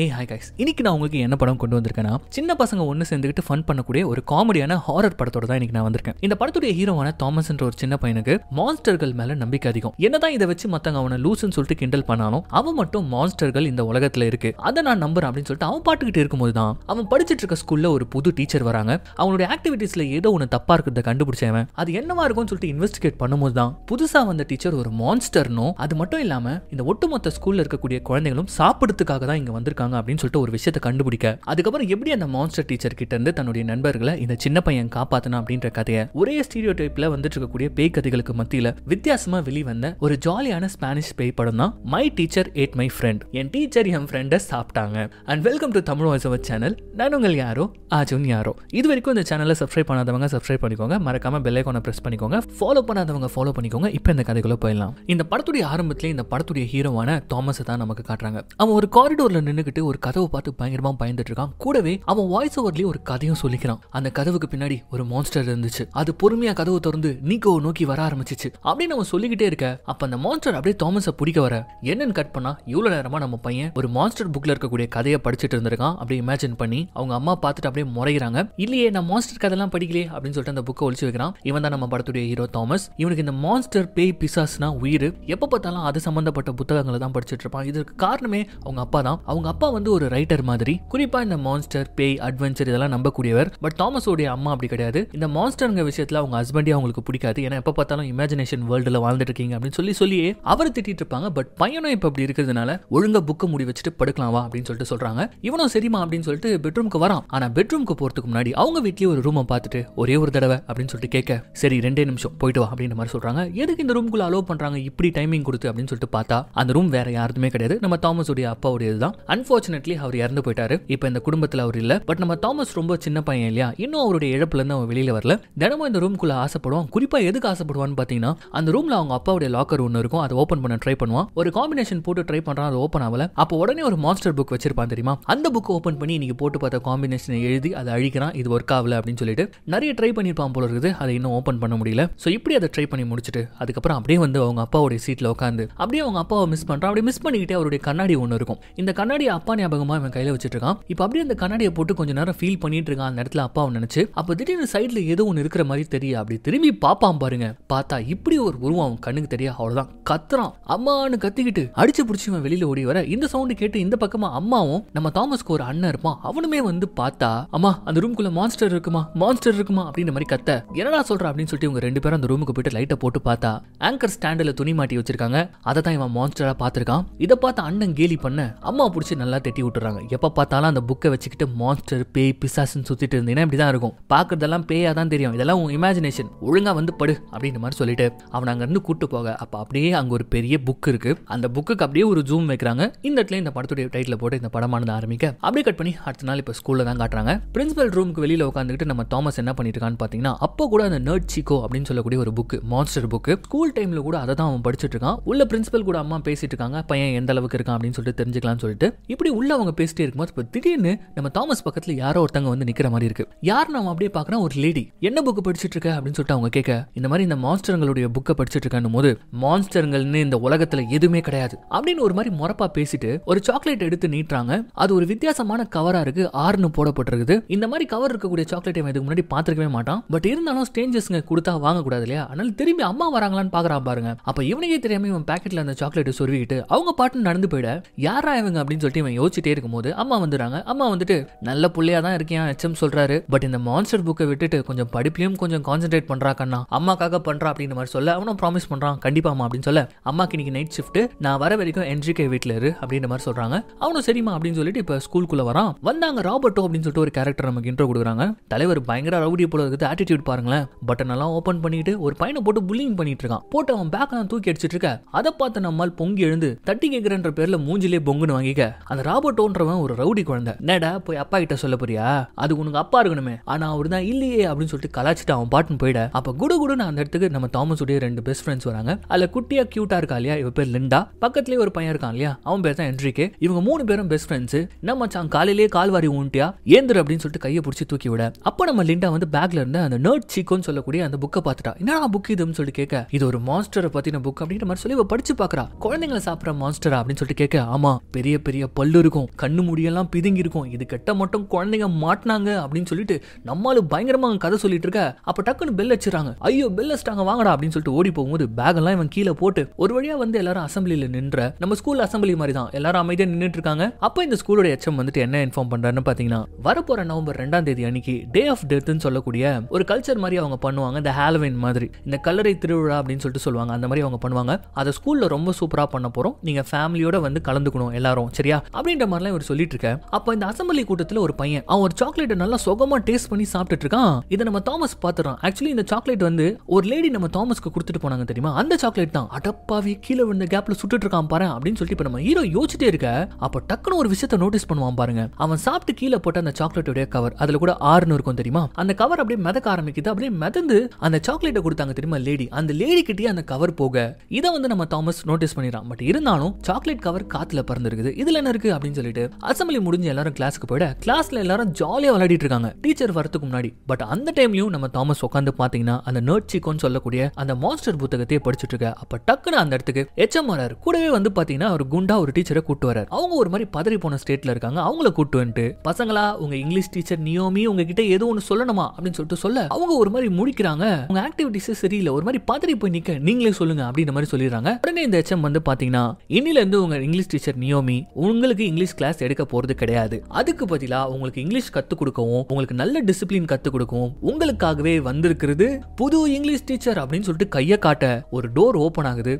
ஏ hi guys இன்னைக்கு நான் உங்களுக்கு என்ன படம் கொண்டு வந்திருக்கேன்னா சின்ன பசங்க ஒன்று சேர்ந்துக்கிட்டு ஃபன் பண்ணக்கூடிய ஒரு காமெடியான ஹாரர் படத்தோட தான் இன்னைக்கு நான் வந்திருக்கேன் இந்த படத்துடைய ஹீரோவான தாமஸ் என்ற ஒரு சின்ன பையனுக்கு மான்ஸ்டர்கள் மேல நம்பிக்கை அதிகம் என்னதான் இதை வச்சு மத்தவங்க அவனை லூசுன்னு சொல்லிட்டு கிண்டல் பண்ணாலும் அவன் மட்டும் மான்ஸ்டர்கள் இந்த உலகத்துல இருக்கு அதை நான் நம்புறேன் அப்படின்னு சொல்லிட்டு அவன் பாட்டுக்கிட்டு இருக்கும்போது தான் அவன் படிச்சுட்டு இருக்க ஸ்கூல்ல ஒரு புது டீச்சர் வராங்க அவனுடைய ஆக்டிவிட்டீஸ்ல ஏதோ ஒன்று தப்பா இருக்கிறத கண்டுபிடிச்சவன் அது என்னவா இருக்கும்னு சொல்லிட்டு இன்வெஸ்டிகேட் பண்ணும்போது தான் புதுசா வந்த டீச்சர் ஒரு மான்ஸ்டர்னும் அது மட்டும் இல்லாம இந்த ஒட்டுமொத்த ஸ்கூல்ல இருக்கக்கூடிய குழந்தைகளும் சாப்பிடுறதுக்காக தான் இங்க வந்திருக்காங்க இருக்காங்க அப்படின்னு சொல்லிட்டு ஒரு விஷயத்தை கண்டுபிடிக்க அதுக்கப்புறம் எப்படி அந்த மான்ஸ்டர் டீச்சர் கிட்ட இருந்து தன்னுடைய நண்பர்களை இந்த சின்ன பையன் காப்பாத்தணும் அப்படின்ற கதையை ஒரே ஸ்டீரியோ டைப்ல வந்துட்டு இருக்கக்கூடிய பேய் கதைகளுக்கு மத்தியில வித்தியாசமா வெளிவந்த ஒரு ஜாலியான ஸ்பானிஷ் பேய் படம் தான் my teacher ate my friend என் டீச்சர் என் ஃப்ரெண்டை சாப்பிட்டாங்க and welcome to Tamil voice over channel நான் உங்கள் யாரோ அஜுன் யாரோ இது வரைக்கும் இந்த சேனலை சப்ஸ்கிரைப் பண்ணாதவங்க சப்ஸ்கிரைப் பண்ணிக்கோங்க மறக்காம பெல்லைக்கான பிரஸ் பண்ணிக்கோங்க ஃபாலோ பண்ணாதவங்க ஃபாலோ பண்ணிக்கோங்க இப்போ இந்த கதைகளை போயிடலாம் இந்த படத்துடைய ஆரம்பத்திலே இந்த படத்துடைய ஹீரோவான தாமஸை தான் நமக்கு காட்டுறாங்க அவன் ஒரு காரிடோரில் நின்று உட்காந்துக்கிட்டு ஒரு கதவை பார்த்து பயங்கரமா பயந்துட்டு இருக்கான் கூடவே அவன் வாய்ஸ் ஓவர்லயே ஒரு கதையும் சொல்லிக்கிறான் அந்த கதவுக்கு பின்னாடி ஒரு மான்ஸ்டர் இருந்துச்சு அது பொறுமையா கதவு திறந்து நீக்கோ நோக்கி வர ஆரம்பிச்சிச்சு அப்படின்னு அவன் சொல்லிக்கிட்டே இருக்க அப்ப அந்த மான்ஸ்டர் அப்படியே தாமஸை பிடிக்க வர என்னன்னு கட் பண்ணா இவ்வளவு நேரமா நம்ம பையன் ஒரு மான்ஸ்டர் புக்ல இருக்கக்கூடிய கதையை படிச்சுட்டு இருந்திருக்கான் அப்படி இமேஜின் பண்ணி அவங்க அம்மா பார்த்துட்டு அப்படியே முறையிறாங்க இல்லையே நான் மான்ஸ்டர் எல்லாம் படிக்கலையே அப்படின்னு சொல்லிட்டு அந்த புக்கை ஒழிச்சு வைக்கிறான் இவன் தான் நம்ம படத்துடைய ஹீரோ தாமஸ் இவனுக்கு இந்த மான்ஸ்டர் பேய் பிசாஸ்னா உயிர் எப்போ பார்த்தாலும் அது சம்மந்தப்பட்ட புத்தகங்களை தான் படிச்சுட்டு இருப்பான் இதற்கு காரணமே அவங்க அப்பா தான் அவங்க அப்பா அப்பா வந்து ஒரு ரைட்டர் மாதிரி குறிப்பா இந்த மான்ஸ்டர் பேய் அட்வென்ச்சர் இதெல்லாம் நம்பக்கூடியவர் பட் உடைய அம்மா அப்படி கிடையாது இந்த மான்ஸ்டருங்க விஷயத்துல அவங்க ஹஸ்பண்டே அவங்களுக்கு பிடிக்காது ஏன்னா எப்ப பார்த்தாலும் இமேஜினேஷன் வேர்ல்டுல வாழ்ந்துட்டு இருக்கீங்க அப்படின்னு சொல்லி சொல்லியே அவர் திட்டிட்டு இருப்பாங்க பட் பையனும் இப்ப அப்படி இருக்கிறதுனால ஒழுங்கா புக்கை முடி வச்சுட்டு படுக்கலாம் வா அப்படின்னு சொல்லிட்டு சொல்றாங்க இவனும் சரிமா அப்படின்னு சொல்லிட்டு பெட்ரூம்க்கு வரான் ஆனா பெட்ரூம்க்கு போறதுக்கு முன்னாடி அவங்க வீட்லயே ஒரு ரூமை பார்த்துட்டு ஒரே ஒரு தடவை அப்படின்னு சொல்லிட்டு கேட்க சரி ரெண்டே நிமிஷம் போயிட்டு வா அப்படின்ற மாதிரி சொல்றாங்க எதுக்கு இந்த ரூம்குள்ள அலோவ் பண்றாங்க இப்படி டைமிங் கொடுத்து அப்படின்னு சொல்லிட்டு பார்த்தா அந்த ரூம் வேற யாருமே கிடையாது நம்ம தாமஸுடைய அப்பாவுடைய இதுதான் அன்பார்ச்சுனேட்லி அவர் இறந்து போயிட்டாரு இப்போ இந்த குடும்பத்தில் அவர் இல்லை பட் நம்ம தாமஸ் ரொம்ப சின்ன பையன் இல்லையா இன்னும் அவருடைய இழப்புலேருந்து அவன் வெளியில் வரல தினமும் இந்த ரூம்குள்ளே ஆசைப்படுவான் குறிப்பாக எதுக்கு ஆசைப்படுவான்னு பார்த்தீங்கன்னா அந்த ரூமில் அவங்க அப்பாவுடைய லாக்கர் ஒன்று இருக்கும் அதை ஓப்பன் பண்ண ட்ரை பண்ணுவான் ஒரு காம்பினேஷன் போட்டு ட்ரை பண்ணுறான் அது ஓப்பன் ஆகல அப்போ உடனே ஒரு மாஸ்டர் புக் வச்சிருப்பான் தெரியுமா அந்த புக் ஓப்பன் பண்ணி இன்னைக்கு போட்டு பார்த்த காம்பினேஷனை எழுதி அதை அழிக்கிறான் இது ஒர்க் ஆகல அப்படின்னு சொல்லிட்டு நிறைய ட்ரை பண்ணியிருப்பான் போல இருக்குது அதை இன்னும் ஓப்பன் பண்ண முடியல ஸோ இப்படி அதை ட்ரை பண்ணி முடிச்சுட்டு அதுக்கப்புறம் அப்படியே வந்து அவங்க அப்பாவுடைய சீட்டில் உட்காந்து அப்படியே அவங்க அப்பாவை மிஸ் பண்ணுறான் அப்படியே மிஸ் பண்ணிக்கிட்டே அவருடைய கண்ணாடி ஒன்று இருக்கும் இந்த கண்ணாடி அப்பா ஞாபகமா இவன் கையில வச்சுட்டு இருக்கான் இப்போ அப்படியே அந்த கண்ணாடியை போட்டு கொஞ்ச நேரம் ஃபீல் பண்ணிட்டு இருக்கான் அந்த இடத்துல அப்பா நினைச்சு அப்போ திடீர்னு சைட்ல ஏதோ ஒன்று இருக்கிற மாதிரி தெரியா அப்படி திரும்பி பாப்பான் பாருங்க பார்த்தா இப்படி ஒரு உருவம் அவன் கண்ணுக்கு தெரியா அவ்வளவுதான் கத்துறான் அம்மானு கத்திக்கிட்டு அடிச்சு பிடிச்சி இவன் வெளியில ஓடி வர இந்த சவுண்டு கேட்டு இந்த பக்கமா அம்மாவும் நம்ம தாமஸ்க்கு ஒரு அண்ணன் இருப்பான் அவனுமே வந்து பார்த்தா அம்மா அந்த ரூம்குள்ள மான்ஸ்டர் இருக்குமா மான்ஸ்டர் இருக்குமா அப்படின்ற மாதிரி கத்த என்னடா சொல்ற அப்படின்னு சொல்லிட்டு இவங்க ரெண்டு பேரும் அந்த ரூமுக்கு போயிட்டு லைட்டை போட்டு பார்த்தா ஆங்கர் ஸ்டாண்டர்ல துணி மாட்டி வச்சிருக்காங்க அதை தான் இவன் மான்ஸ்டரா பார்த்துருக்கான் இதை பார்த்து அண்ணன் கேலி பண்ண அம்மா பிடிச்சி நல்லா தட்டி விட்டுறாங்க எப்போ பார்த்தாலும் அந்த புக்கை வச்சுக்கிட்டு மான்ஸ்டர் பேய் பிசாசுன்னு சுற்றிட்டு இருந்தீங்கன்னா இப்படி தான் இருக்கும் பார்க்குறதெல்லாம் பேயாக தான் தெரியும் இதெல்லாம் உன் இமேஜினேஷன் ஒழுங்காக வந்து படு அப்படின்ற மாதிரி சொல்லிட்டு அவன் அங்கேருந்து கூட்டு போக அப்போ அப்படியே அங்கே ஒரு பெரிய புக் இருக்குது அந்த புக்குக்கு அப்படியே ஒரு ஜூம் வைக்கிறாங்க இந்த இடத்துல இந்த படத்துடைய டைட்டில் போட்டு இந்த படமானது ஆரம்பிக்க அப்படியே கட் பண்ணி அடுத்த நாள் இப்போ ஸ்கூலில் தான் காட்டுறாங்க பிரின்சிபல் ரூமுக்கு வெளியில் உட்காந்துக்கிட்டு நம்ம தாமஸ் என்ன பண்ணிட்டு இருக்கான்னு பார்த்தீங்கன்னா அப்போ கூட அந்த நர்ட் சிக்கோ அப்படின்னு சொல்லக்கூடிய ஒரு புக்கு மான்ஸ்டர் புக்கு ஸ்கூல் டைமில் கூட அதை தான் அவன் படிச்சுட்டு இருக்கான் உள்ள பிரின்சிபல் கூட அம்மா பேசிட்டு இருக்காங்க பையன் எந்த அளவுக்கு இருக்கான் அப்படின்னு சொல்லிட்டு தெரிஞ்சுக்கலாம்னு சொல்லிட்டு இப்படி உள்ள அவங்க பேசிட்டே இருக்கும்போது இப்போ திடீர்னு நம்ம தாமஸ் பக்கத்தில் யாரோ ஒருத்தவங்க வந்து நிக்கிற மாதிரி இருக்கு யார் நம்ம அப்படியே பாக்குறா ஒரு லேடி என்ன புக்கு படிச்சுட்டு இருக்க அப்படின்னு சொல்லிட்டு அவங்க கேட்க இந்த மாதிரி இந்த மாஸ்டருங்களுடைய புக்கை படிச்சுட்டு இருக்கான்னு போது மாஸ்டருங்கள்னு இந்த உலகத்துல எதுவுமே கிடையாது அப்படின்னு ஒரு மாதிரி முறப்பா பேசிட்டு ஒரு சாக்லேட் எடுத்து நீட்டுறாங்க அது ஒரு வித்தியாசமான கவராக இருக்கு ஆறுனு போடப்பட்டிருக்குது இந்த மாதிரி கவர் இருக்கக்கூடிய சாக்லேட் இதுக்கு முன்னாடி பார்த்துருக்கவே மாட்டான் பட் இருந்தாலும் ஸ்டேஞ்சஸ்ங்க கொடுத்தா வாங்கக்கூடாது இல்லையா அதனால திரும்பி அம்மா வராங்களான்னு பாக்குறா பாருங்க அப்போ இவனையே தெரியாம இவன் பேக்கெட்டில் அந்த சாக்லேட்டை சொருவிக்கிட்டு அவங்க பாட்டு நடந்து போயிட யாரா இவங்க அப்படின்னு சொல்லிட்டு இவன் யோசிச்சுட்டே இருக்கும்போது அம்மா வந்துடுறாங்க அம்மா வந்துட்டு நல்ல பிள்ளையா தான் இருக்கியா எச்எம் சொல்றாரு பட் இந்த மான்ஸ்டர் புக்கை விட்டுட்டு கொஞ்சம் படிப்பிலையும் கொஞ்சம் கான்சென்ட்ரேட் பண்றா கண்ணா அம்மாக்காக பண்றா அப்படின்ற மாதிரி சொல்ல அவனும் ப்ராமிஸ் பண்றான் கண்டிப்பாமா அப்படின்னு சொல்ல அம்மாக்கு இன்னைக்கு நைட் ஷிஃப்ட் நான் வர வரைக்கும் என்ஜிகே வீட்டில் இரு அப்படின்ற மாதிரி சொல்றாங்க அவனும் சரிமா அப்படின்னு சொல்லிட்டு இப்போ ஸ்கூலுக்குள்ள வரான் வந்தாங்க ராபர்ட்டோ அப்படின்னு சொல்லிட்டு ஒரு கேரக்டர் நமக்கு இன்ட்ரோ கொடுக்குறாங்க தலைவர் பயங்கர ரவுடி போல இருக்குது ஆட்டிடியூட் பாருங்களேன் பட்டன் எல்லாம் ஓப்பன் பண்ணிட்டு ஒரு பையனை போட்டு புல்லிங் பண்ணிட்டு இருக்கான் போட்டு அவன் பேக்கெல்லாம் தூக்கி அடிச்சிட்டு இருக்க அதை பார்த்து நம்மால் பொங்கி எழுந்து தட்டி கேட்கிறன்ற பேர்ல மூஞ்சிலே பொங்குன்னு வாங்கிக்க அந்த ராபர்ட்டோன்றவன் ஒரு ரவுடி குழந்தை நேடா போய் அப்பா கிட்ட சொல்ல போறியா அது உனக்கு அப்பா இருக்கணுமே ஆனா அவர் தான் இல்லையே அப்படின்னு சொல்லிட்டு கலாச்சிட்டு அவன் பாட்டுன்னு போயிட அப்ப குடு குடுன்னு அந்த இடத்துக்கு நம்ம தாமஸ் உடைய ரெண்டு பெஸ்ட் ஃப்ரெண்ட்ஸ் வராங்க அதுல குட்டியா கியூட்டா இருக்கா இல்லையா இவ பேர் லிண்டா பக்கத்துலயே ஒரு பையன் இருக்கான் இல்லையா அவன் பேர் தான் என்ட்ரிக்கு இவங்க மூணு பேரும் பெஸ்ட் ஃப்ரெண்ட்ஸ் நம்ம மச்சான் காலையிலேயே கால்வாரி ஊன்ட்டியா ஏந்திர அப்படின்னு சொல்லிட்டு கையை பிடிச்சி தூக்கி விட அப்போ நம்ம லிண்டா வந்து பேக்ல இருந்து அந்த நர்ட் சீக்கோன்னு சொல்லக்கூடிய அந்த புக்கை பார்த்துட்டா என்ன புக் இதுன்னு சொல்லிட்டு கேட்க இது ஒரு மாஸ்டரை பத்தின புக் அப்படின்ற மாதிரி சொல்லி படிச்சு பாக்குறா குழந்தைங்களை சாப்பிட்ற மாஸ்டரா அப்படின்னு சொல்லிட்டு கேட்க ஆமா பெரிய பெரிய பல்லு இருக்கும் கண்ணு முடியெல்லாம் பிதுங்கி இருக்கும் இது கெட்ட மட்டும் குழந்தைங்க மாட்டினாங்க அப்படின்னு சொல்லிட்டு நம்மளும் பயங்கரமாக கதை சொல்லிட்டு இருக்க அப்ப டக்குன்னு பெல் வச்சுறாங்க ஐயோ பெல் வச்சிட்டாங்க வாங்கடா அப்படின்னு சொல்லிட்டு ஓடி போகும்போது பேக் எல்லாம் இவன் கீழே போட்டு ஒரு வழியா வந்து எல்லாரும் அசம்பிளியில நின்ற நம்ம ஸ்கூல் அசம்பிளி மாதிரி தான் எல்லாரும் அமைதியா நின்றுட்டு இருக்காங்க அப்ப இந்த ஸ்கூலோட எச்சம் HM வந்துட்டு என்ன இன்ஃபார்ம் பண்றாருன்னு பாத்தீங்கன்னா வரப்போற நவம்பர் ரெண்டாம் தேதி அன்னைக்கு டே ஆஃப் டெத்னு சொல்லக்கூடிய ஒரு கல்ச்சர் மாதிரி அவங்க பண்ணுவாங்க இந்த ஹாலோவின் மாதிரி இந்த கல்லறை திருவிழா அப்படின்னு சொல்லிட்டு சொல்லுவாங்க அந்த மாதிரி அவங்க பண்ணுவாங்க அதை ஸ்கூல்ல ரொம்ப சூப்பரா பண்ண போறோம் நீங்க ஃபேமிலியோட வந்து கலந்துக்கணும் எல்லாரும் சரியா அப்படின்ற மாதிரிலாம் இவர் சொல்லிட்டு இருக்க அப்ப இந்த அசம்பிளி கூட்டத்துல ஒரு பையன் அவன் ஒரு சாக்லேட்டை நல்லா சுகமா டேஸ்ட் பண்ணி சாப்பிட்டுட்டு இருக்கான் இதை நம்ம தாமஸ் பாத்துறோம் ஆக்சுவலி இந்த சாக்லேட் வந்து ஒரு லேடி நம்ம தாமஸ்க்கு கொடுத்துட்டு போனாங்க தெரியுமா அந்த சாக்லேட் தான் அடப்பாவே கீழே விழுந்த கேப்ல சுட்டுட்டு இருக்கான் பாரு அப்படின்னு சொல்லிட்டு இப்ப நம்ம ஹீரோ யோசிச்சுட்டே இருக்க அப்ப டக்குன்னு ஒரு விஷயத்த நோட்டீஸ் பண்ணுவான் பாருங்க அவன் சாப்பிட்டு கீழே போட்ட அந்த சாக்லேட்டுடைய கவர் அதுல கூட ஆறுன்னு இருக்கும் தெரியுமா அந்த கவர் அப்படியே மிதக்க ஆரம்பிக்குது அப்படியே மிதந்து அந்த சாக்லேட்டை கொடுத்தாங்க தெரியுமா லேடி அந்த லேடி கிட்டே அந்த கவர் போக இதை வந்து நம்ம தாமஸ் நோட்டீஸ் பண்ணிடறான் பட் இருந்தாலும் சாக்லேட் கவர் காத்துல பறந்துருக்குது இதுல என்ன இருக்கு அப்படின்னு சொல்லிட்டு அசம்பிளி முடிஞ்சு எல்லாரும் கிளாஸ்க்கு போயிட கிளாஸ்ல எல்லாரும் ஜாலியா விளையாடிட்டு இருக்காங்க டீச்சர் வரதுக்கு முன்னாடி பட் அந்த டைம்லயும் நம்ம தாமஸ் உட்காந்து பாத்தீங்கன்னா அந்த நர்ட் சிக்கோன்னு சொல்லக்கூடிய அந்த மாஸ்டர் புத்தகத்தையே படிச்சுட்டு இருக்க அப்ப டக்குன்னு அந்த இடத்துக்கு எச்எம் வராரு கூடவே வந்து பாத்தீங்கன்னா ஒரு குண்டா ஒரு டீச்சரை கூட்டு வராரு அவங்க ஒரு மாதிரி பதறி போன ஸ்டேட்ல இருக்காங்க அவங்கள கூட்டு வந்துட்டு பசங்களா உங்க இங்கிலீஷ் டீச்சர் நியோமி உங்ககிட்ட ஏதோ ஒன்று சொல்லணுமா அப்படின்னு சொல்லிட்டு சொல்ல அவங்க ஒரு மாதிரி முடிக்கிறாங்க உங்க ஆக்டிவிட்டிஸ் சரியில்லை ஒரு மாதிரி பதறி போய் நிக்க நீங்களே சொல்லுங்க அப்படின்ற மாதிரி சொல்லிடுறாங்க உடனே இந்த எச்எம் வந்து பாத்தீங்கன்னா இன்னில இருந்து உங்க இங்கிலீஷ் டீச்சர் நியோமி உங்களை உங்களுக்கு இங்கிலீஷ் கிளாஸ் எடுக்க போறது கிடையாது அதுக்கு பதிலாக உங்களுக்கு இங்கிலீஷ் கற்றுக் கொடுக்கவும் உங்களுக்கு நல்ல டிசிப்ளின் கற்றுக் கொடுக்கவும் உங்களுக்காகவே வந்திருக்கிறது புது இங்கிலீஷ் டீச்சர் அப்படின்னு சொல்லிட்டு கையை காட்ட ஒரு டோர் ஓப்பன் ஆகுது